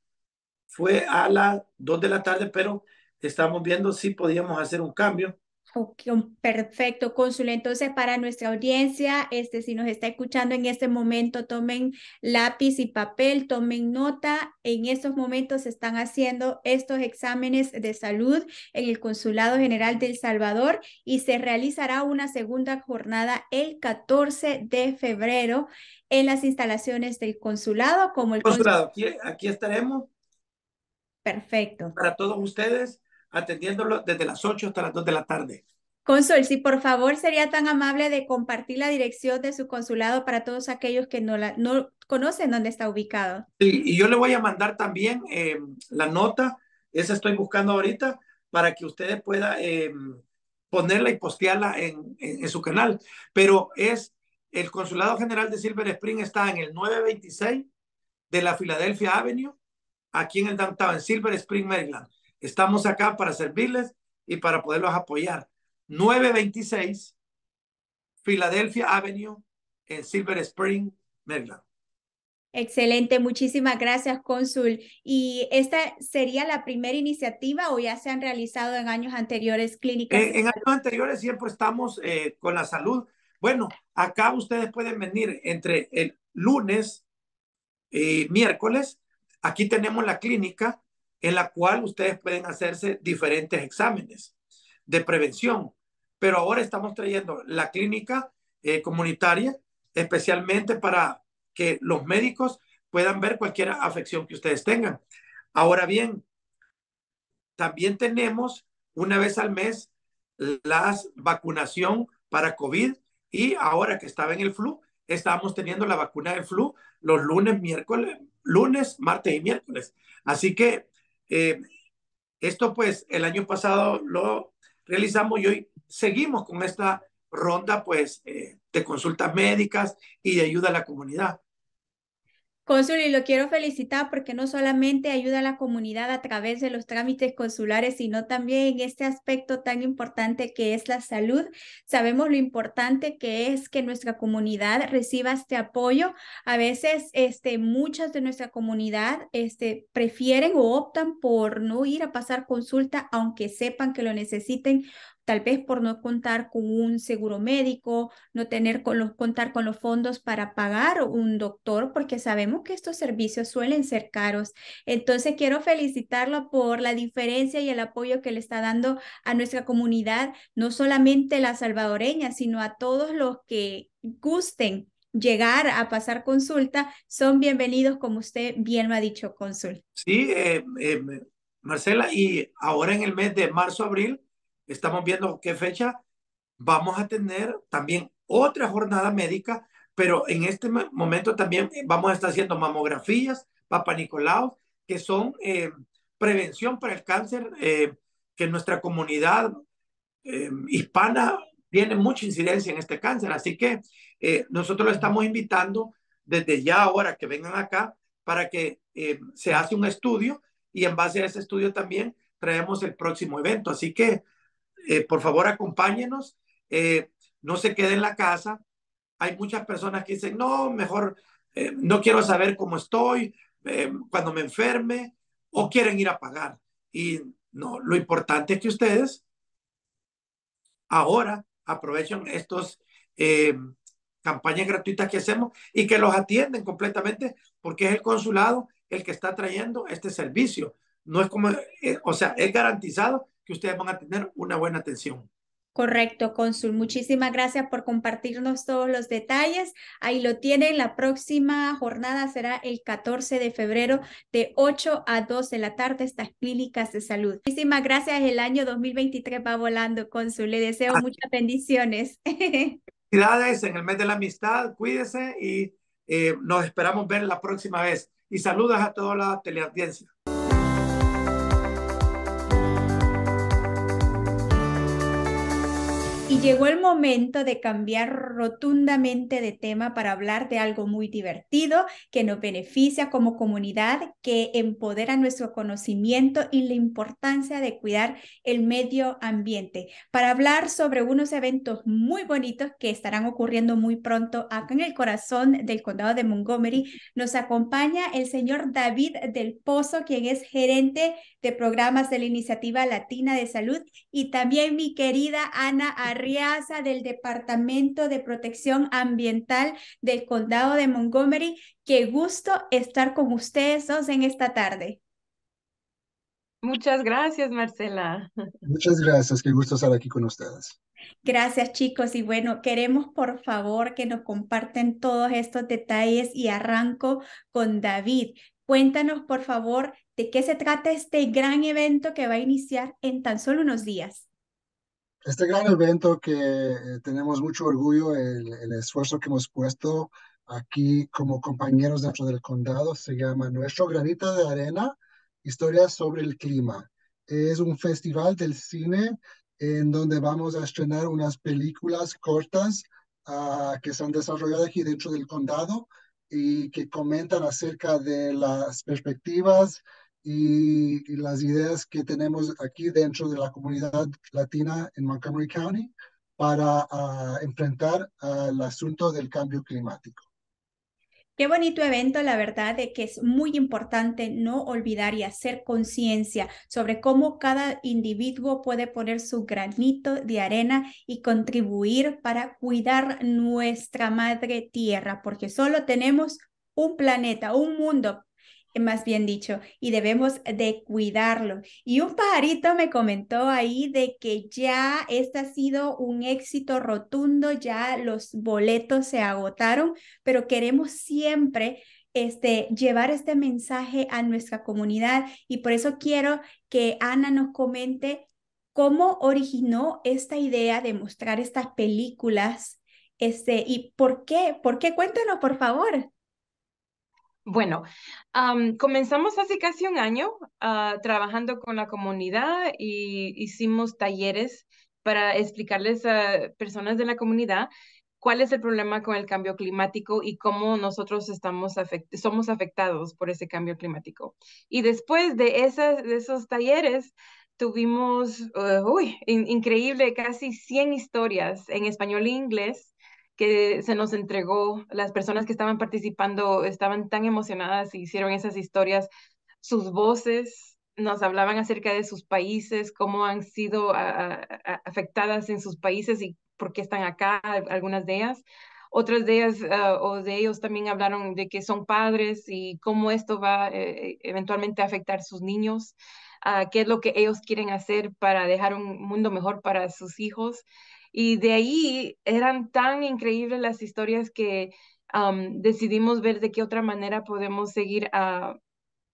fue a las 2 de la tarde, pero estamos viendo si podíamos hacer un cambio. perfecto, cónsul. Entonces, para nuestra audiencia, este, si nos está escuchando en este momento, tomen lápiz y papel, tomen nota. En estos momentos se están haciendo estos exámenes de salud en el Consulado General de El Salvador y se realizará una segunda jornada el 14 de febrero en las instalaciones del consulado. Como el consulado, aquí estaremos. Perfecto. Para todos ustedes atendiéndolo desde las 8 hasta las 2 de la tarde. Consul, si por favor sería tan amable de compartir la dirección de su consulado para todos aquellos que no, la, no conocen dónde está ubicado. y yo le voy a mandar también em, la nota, esa estoy buscando ahorita, para que ustedes puedan em, ponerla y postearla en, su canal. Pero es, el Consulado General de Silver Spring está en el 926 de la Philadelphia Avenue, aquí en el downtown, Silver Spring, Maryland. Estamos acá para servirles y para poderlos apoyar. 926 Philadelphia Avenue en Silver Spring, Maryland. Excelente, muchísimas gracias, cónsul. ¿Y esta sería la primera iniciativa o ya se han realizado en años anteriores clínicas? En, años anteriores siempre estamos eh, con la salud. Bueno, acá ustedes pueden venir entre el lunes y miércoles. Aquí tenemos la clínica en la cual ustedes pueden hacerse diferentes exámenes de prevención. Pero ahora estamos trayendo la clínica eh, comunitaria, especialmente para que los médicos puedan ver cualquier afección que ustedes tengan. Ahora bien, también tenemos una vez al mes las vacunación para COVID y ahora que estaba en el flu, estábamos teniendo la vacuna del flu los lunes, miércoles, lunes, martes y miércoles. Así que eh, esto pues el año pasado lo realizamos y hoy seguimos con esta ronda pues eh, de consultas médicas y de ayuda a la comunidad. Cónsul, y lo quiero felicitar porque no solamente ayuda a la comunidad a través de los trámites consulares, sino también en este aspecto tan importante que es la salud. Sabemos lo importante que es que nuestra comunidad reciba este apoyo. A veces, este, muchas de nuestra comunidad este, prefieren o optan por no ir a pasar consulta, aunque sepan que lo necesiten, tal vez por no contar con un seguro médico, no tener con los, contar con los fondos para pagar un doctor, porque sabemos que estos servicios suelen ser caros. Entonces, quiero felicitarlo por la diferencia y el apoyo que le está dando a nuestra comunidad, no solamente la salvadoreña, sino a todos los que gusten llegar a pasar consulta, son bienvenidos, como usted bien lo ha dicho, Consul. Sí, eh, eh, Marcela, y ahora en el mes de marzo, abril, estamos viendo qué fecha, vamos a tener también otra jornada médica, pero en este momento también eh, vamos a estar haciendo mamografías, Nicolau, que son eh, prevención para el cáncer, eh, que nuestra comunidad hispana tiene mucha incidencia en este cáncer. Así que nosotros lo estamos invitando desde ya ahora que vengan acá para que se hace un estudio y en base a ese estudio también traemos el próximo evento. Así que eh, por favor acompáñenos, eh, no se queden en la casa. Hay muchas personas que dicen, no, mejor, eh, no quiero saber cómo estoy cuando me enferme, o quieren ir a pagar. Y no, lo importante es que ustedes ahora aprovechen estos campañas gratuitas que hacemos y que los atienden completamente, porque es el consulado el que está trayendo este servicio. No es como, o sea, es garantizado que ustedes van a tener una buena atención. Correcto, Consul. Muchísimas gracias por compartirnos todos los detalles. Ahí lo tienen. La próxima jornada será el 14 de febrero de 8 a 2 de la tarde, estas clínicas de salud. Muchísimas gracias. El año 2023 va volando, Consul. Le deseo muchas bendiciones. Felicidades en el mes de la amistad. Cuídese y eh, nos esperamos ver la próxima vez. Y saludos a toda la teleaudiencia. llegó el momento de cambiar rotundamente de tema para hablar de algo muy divertido que nos beneficia como comunidad, que empodera nuestro conocimiento y la importancia de cuidar el medio ambiente. Para hablar sobre unos eventos muy bonitos que estarán ocurriendo muy pronto acá en el corazón del condado de Montgomery, nos acompaña el señor David del Pozo, quien es gerente de programas de la Iniciativa Latina de Salud y también mi querida Ana Arriba, del Departamento de Protección Ambiental del Condado de Montgomery. Qué gusto estar con ustedes en esta tarde. Muchas gracias, Marcela. Muchas gracias, qué gusto estar aquí con ustedes. Gracias chicos y bueno, queremos por favor que nos comparten todos estos detalles y arranco con David. Cuéntanos por favor de qué se trata este gran evento que va a iniciar en tan solo unos días este gran evento que eh, tenemos mucho orgullo, el, el, esfuerzo que hemos puesto aquí como compañeros dentro del condado, se llama Nuestro Granito de Arena, Historias sobre el Clima. Es un festival del cine en donde vamos a estrenar unas películas cortas ah, que se han desarrollado aquí dentro del condado y que comentan acerca de las perspectivas, y, las ideas que tenemos aquí dentro de la comunidad latina en Montgomery County para ah, enfrentar al el asunto del cambio climático. Qué bonito evento, la verdad, de que es muy importante no olvidar y hacer conciencia sobre cómo cada individuo puede poner su granito de arena y contribuir para cuidar nuestra madre tierra, porque solo tenemos un planeta, un mundo más bien dicho, y debemos de cuidarlo. Y un pajarito me comentó ahí de que ya este ha sido un éxito rotundo, ya los boletos se agotaron, pero queremos siempre este, llevar este mensaje a nuestra comunidad y por eso quiero que Ana nos comente cómo originó esta idea de mostrar estas películas este, y por qué, por qué, cuéntanos por favor. Bueno, comenzamos hace casi un año ah, trabajando con la comunidad y hicimos talleres para explicarles a personas de la comunidad cuál es el problema con el cambio climático y cómo nosotros estamos somos afectados por ese cambio climático. Y después de, de esos talleres, tuvimos, eh, uy, increíble, casi 100 historias en español e inglés que se nos entregó, las personas que estaban participando estaban tan emocionadas y hicieron esas historias, sus voces nos hablaban acerca de sus países, cómo han sido afectadas en sus países y por qué están acá, algunas de ellas. Otras de ellas ah, o de ellos también hablaron de que son padres y cómo esto va eh, eh, eventualmente a afectar a sus niños, ah, qué es lo que ellos quieren hacer para dejar un mundo mejor para sus hijos. Y de ahí eran tan increíbles las historias que decidimos ver de qué otra manera podemos seguir ah,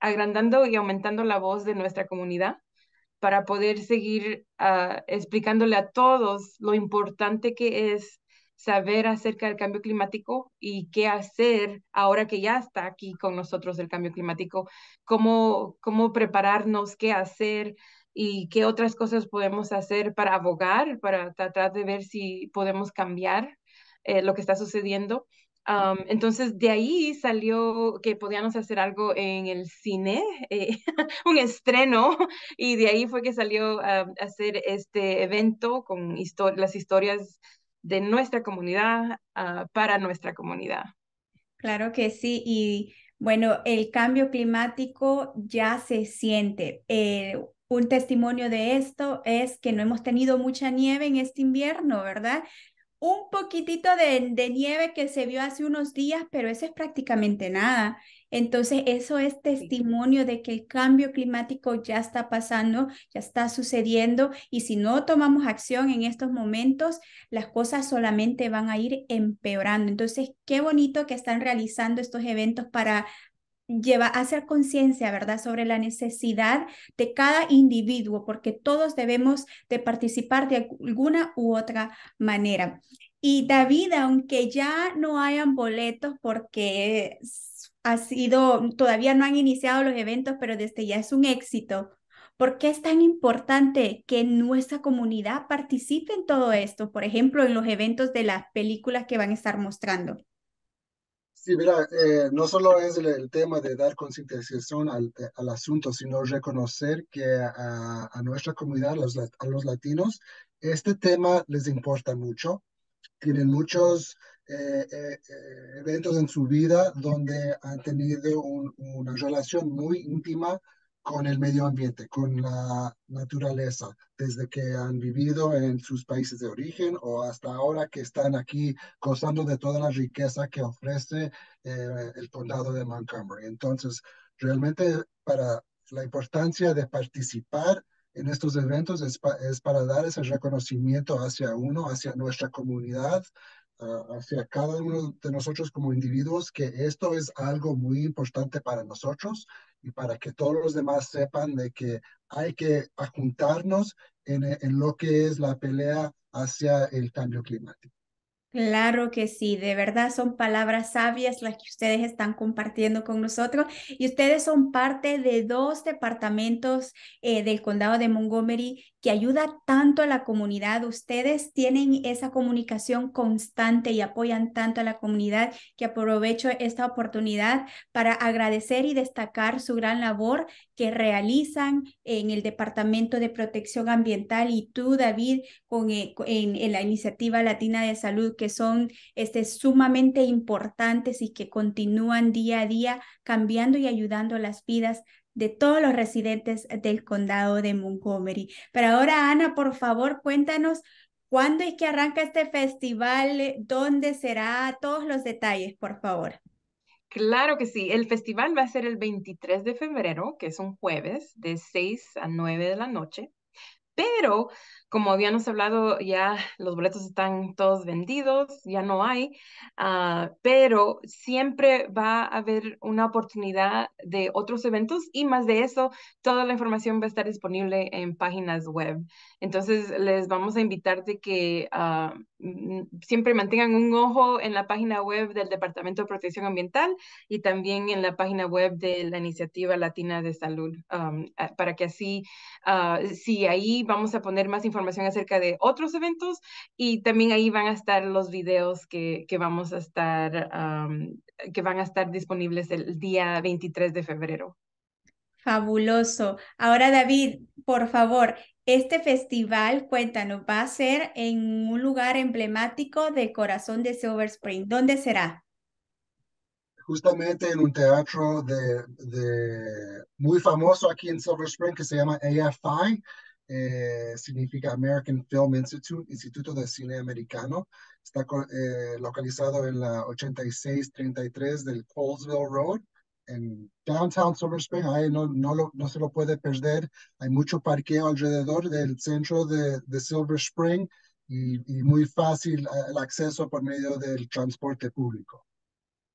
agrandando y aumentando la voz de nuestra comunidad para poder seguir ah, explicándole a todos lo importante que es saber acerca del cambio climático y qué hacer ahora que ya está aquí con nosotros el cambio climático, cómo, cómo prepararnos, qué hacer, y qué otras cosas podemos hacer para abogar, para tratar de ver si podemos cambiar eh, lo que está sucediendo. entonces de ahí salió que podíamos hacer algo en el cine, eh, un estreno, y de ahí fue que salió a hacer este evento con las historias de nuestra comunidad ah, para nuestra comunidad. Claro que sí, y bueno, el cambio climático ya se siente. Eh, un testimonio de esto es que no hemos tenido mucha nieve en este invierno, ¿verdad? Un poquitito de, nieve que se vio hace unos días, pero eso es prácticamente nada. Entonces, eso es testimonio de que el cambio climático ya está pasando, ya está sucediendo y si no tomamos acción en estos momentos, las cosas solamente van a ir empeorando. Entonces, qué bonito que están realizando estos eventos para lleva a hacer conciencia, ¿verdad?, sobre la necesidad de cada individuo, porque todos debemos de participar de alguna u otra manera. Y David, aunque ya no hayan boletos porque ha sido, todavía no han iniciado los eventos, pero desde ya es un éxito. ¿Por qué es tan importante que nuestra comunidad participe en todo esto? Por ejemplo, en los eventos de las películas que van a estar mostrando. Sí, mira, eh, no solo es el, tema de dar concientización al, eh, asunto, sino reconocer que a, nuestra comunidad, a los latinos, este tema les importa mucho. Tienen muchos eh, eventos en su vida donde han tenido una relación muy íntima con el medio ambiente, con la naturaleza, desde que han vivido en sus países de origen o hasta ahora que están aquí gozando de toda la riqueza que ofrece eh, el condado de Montgomery. Entonces, realmente para la importancia de participar en estos eventos es para dar ese reconocimiento hacia uno, hacia nuestra comunidad hacia cada uno de nosotros como individuos que esto es algo muy importante para nosotros y para que todos los demás sepan de que hay que juntarnos en, en lo que es la pelea hacia el cambio climático. Claro que sí, de verdad son palabras sabias las que ustedes están compartiendo con nosotros y ustedes son parte de dos departamentos eh, del condado de Montgomery que ayuda tanto a la comunidad. Ustedes tienen esa comunicación constante y apoyan tanto a la comunidad que aprovecho esta oportunidad para agradecer y destacar su gran labor que realizan en el Departamento de Protección Ambiental y tú, David, con, eh, en la Iniciativa Latina de Salud que son este, sumamente importantes y que continúan día a día cambiando y ayudando las vidas de todos los residentes del condado de Montgomery. Pero ahora, Ana, por favor, cuéntanos cuándo es que arranca este festival, dónde será, todos los detalles, por favor. Claro que sí, el festival va a ser el 23 de febrero, que es un jueves, de 6 a 9 de la noche pero como habíamos hablado, ya los boletos están todos vendidos, ya no hay, ah, pero siempre va a haber una oportunidad de otros eventos y más de eso, toda la información va a estar disponible en páginas web. Entonces, les vamos a invitar de que ah, siempre mantengan un ojo en la página web del Departamento de Protección Ambiental y también en la página web de la Iniciativa Latina de Salud, ah, para que así, si ahí vamos a poner más información acerca de otros eventos y también ahí van a estar los videos que, que vamos a estar, que van a estar disponibles el día 23 de febrero. Fabuloso. Ahora, David, por favor, este festival, cuéntanos, va a ser en un lugar emblemático de corazón de Silver Spring. ¿Dónde será? Justamente en un teatro de, de muy famoso aquí en Silver Spring que se llama AFI, eh, significa American Film Institute, Instituto de Cine Americano. Está eh, localizado en la 8633 del Colesville Road, en Downtown Silver Spring. Ahí no, se lo puede perder. Hay mucho parqueo alrededor del centro de, de Silver Spring y muy fácil eh, el acceso por medio del transporte público.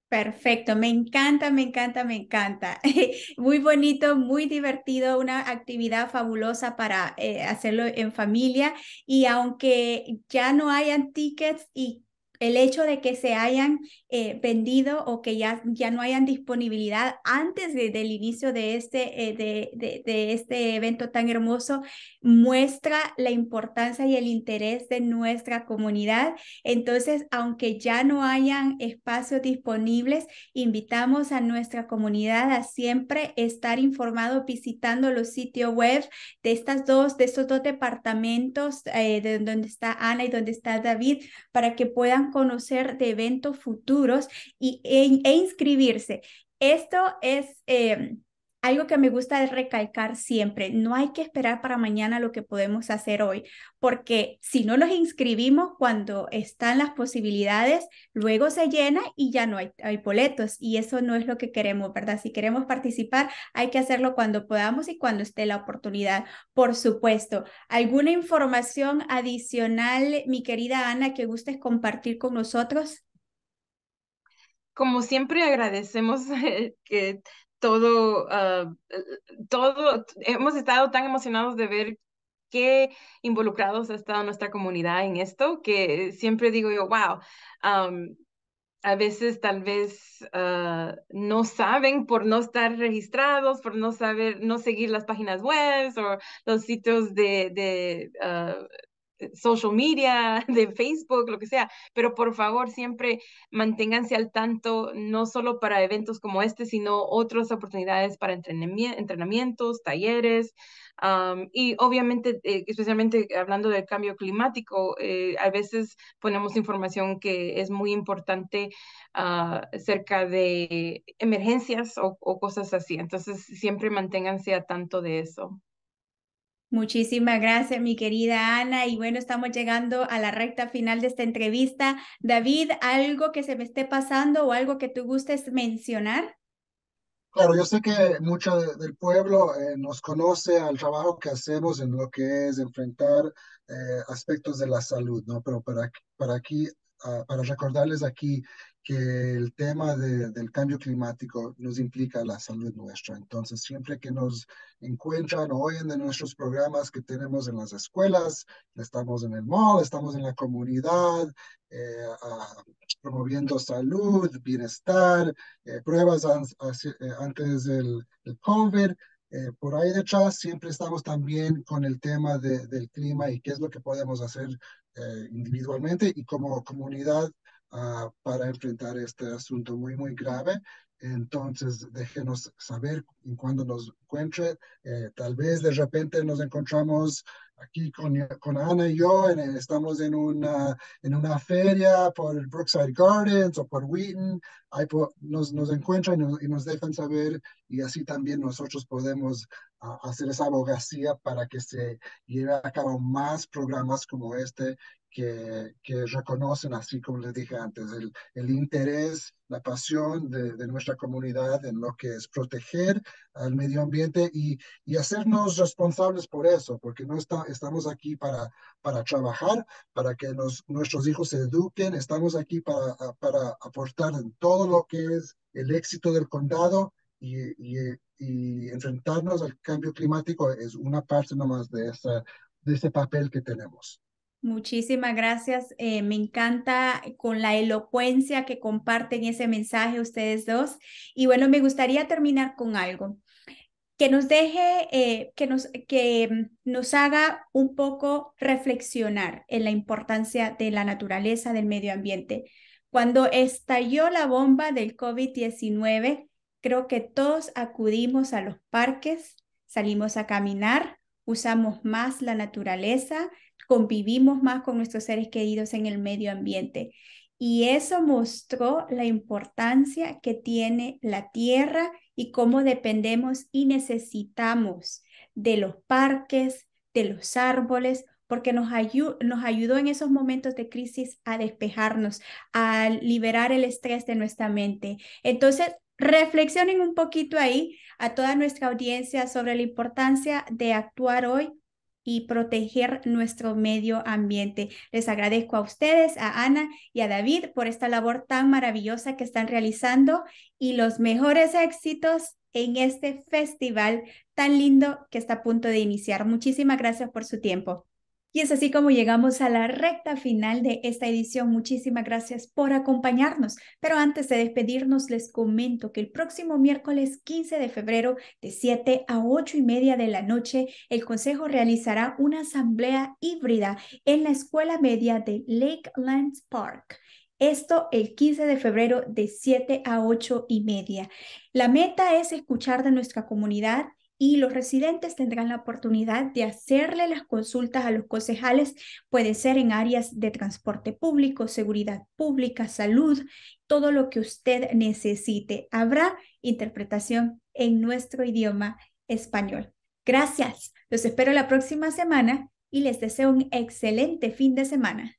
Perfecto, me encanta, me encanta, me encanta. Muy bonito, muy divertido, una actividad fabulosa para eh, hacerlo en familia. Y aunque ya no hayan tickets y el hecho de que se hayan eh, vendido o que ya, ya no hayan disponibilidad antes del inicio de este, eh, este evento tan hermoso muestra la importancia y el interés de nuestra comunidad. Entonces, aunque ya no hayan espacios disponibles, invitamos a nuestra comunidad a siempre estar informado visitando los sitios web de, estas dos, de estos dos departamentos eh, de donde está Ana y donde está David para que puedan conocer de eventos futuros y, e, e inscribirse. Esto es... Em, algo que me gusta es recalcar siempre, no hay que esperar para mañana lo que podemos hacer hoy, porque si no nos inscribimos cuando están las posibilidades, luego se llena y ya no hay, hay boletos y eso no es lo que queremos, ¿verdad? Si queremos participar, hay que hacerlo cuando podamos y cuando esté la oportunidad, por supuesto. ¿Alguna información adicional, mi querida Ana, que gustes compartir con nosotros? como siempre agradecemos que todo, ah, todo, hemos estado tan emocionados de ver qué involucrados ha estado nuestra comunidad en esto, que siempre digo yo, wow, a veces tal vez ah, no saben por no estar registrados, por no saber, no seguir las páginas web o los sitios de, de ah, eh, social media, de Facebook, lo que sea, pero por favor siempre manténganse al tanto, no solo para eventos como este, sino otras oportunidades para entrenamientos, talleres, y obviamente, eh, especialmente hablando del cambio climático, eh, a veces ponemos información que es muy importante acerca ah, de emergencias o, cosas así, entonces siempre manténganse al tanto de eso. Muchísimas gracias, mi querida Ana. Y bueno, estamos llegando a la recta final de esta entrevista. David, ¿algo que se me esté pasando o algo que tú gustes mencionar? Claro, yo sé que mucho del pueblo eh, nos conoce al trabajo que hacemos en lo que es enfrentar eh, aspectos de la salud, ¿no? Pero para, para aquí para recordarles aquí que el tema del cambio climático nos implica la salud nuestra. Entonces, siempre que nos encuentran o oyen de nuestros programas que tenemos en las escuelas, estamos en el mall, estamos en la comunidad, eh, promoviendo salud, bienestar, eh, pruebas eh, antes del, COVID, por ahí detrás siempre estamos también con el tema del clima y qué es lo que podemos hacer eh, individualmente y como comunidad ah, para enfrentar este asunto muy, muy grave. Entonces, déjenos saber en nos encuentre. Eh, tal vez de repente nos encontramos aquí con, con, Ana y yo estamos en una, en una feria por Brookside Gardens o por Wheaton, ahí nos, nos, encuentran y nos, dejan saber y así también nosotros podemos ah, hacer esa abogacía para que se lleven a cabo más programas como este que, reconocen, así como les dije antes, el, interés, la pasión de, nuestra comunidad en lo que es proteger al medio ambiente y, y hacernos responsables por eso, porque no está, estamos aquí para, para trabajar, para que los, nuestros hijos se eduquen, estamos aquí para, para aportar en todo lo que es el éxito del condado y, y, enfrentarnos al cambio climático es una parte nomás de, esa, de ese papel que tenemos. Muchísimas gracias. Eh, me encanta con la elocuencia que comparten ese mensaje ustedes dos. Y bueno, me gustaría terminar con algo que nos deje, eh, que, nos, que nos haga un poco reflexionar en la importancia de la naturaleza, del medio ambiente. Cuando estalló la bomba del COVID-19, creo que todos acudimos a los parques, salimos a caminar, usamos más la naturaleza convivimos más con nuestros seres queridos en el medio ambiente. Y eso mostró la importancia que tiene la tierra y cómo dependemos y necesitamos de los parques, de los árboles, porque nos, ayudó en esos momentos de crisis a despejarnos, a liberar el estrés de nuestra mente. Entonces, reflexionen un poquito ahí a toda nuestra audiencia sobre la importancia de actuar hoy y proteger nuestro medio ambiente. Les agradezco a ustedes, a Ana y a David por esta labor tan maravillosa que están realizando y los mejores éxitos en este festival tan lindo que está a punto de iniciar. Muchísimas gracias por su tiempo. Y es así como llegamos a la recta final de esta edición. Muchísimas gracias por acompañarnos. Pero antes de despedirnos, les comento que el próximo miércoles 15 de febrero, de 7 a 8 y media de la noche, el Consejo realizará una asamblea híbrida en la Escuela Media de Lakelands Park. Esto el 15 de febrero de 7 a 8 y media. La meta es escuchar de nuestra comunidad y los residentes tendrán la oportunidad de hacerle las consultas a los concejales, puede ser en áreas de transporte público, seguridad pública, salud, todo lo que usted necesite. Habrá interpretación en nuestro idioma español. Gracias. Los espero la próxima semana y les deseo un excelente fin de semana.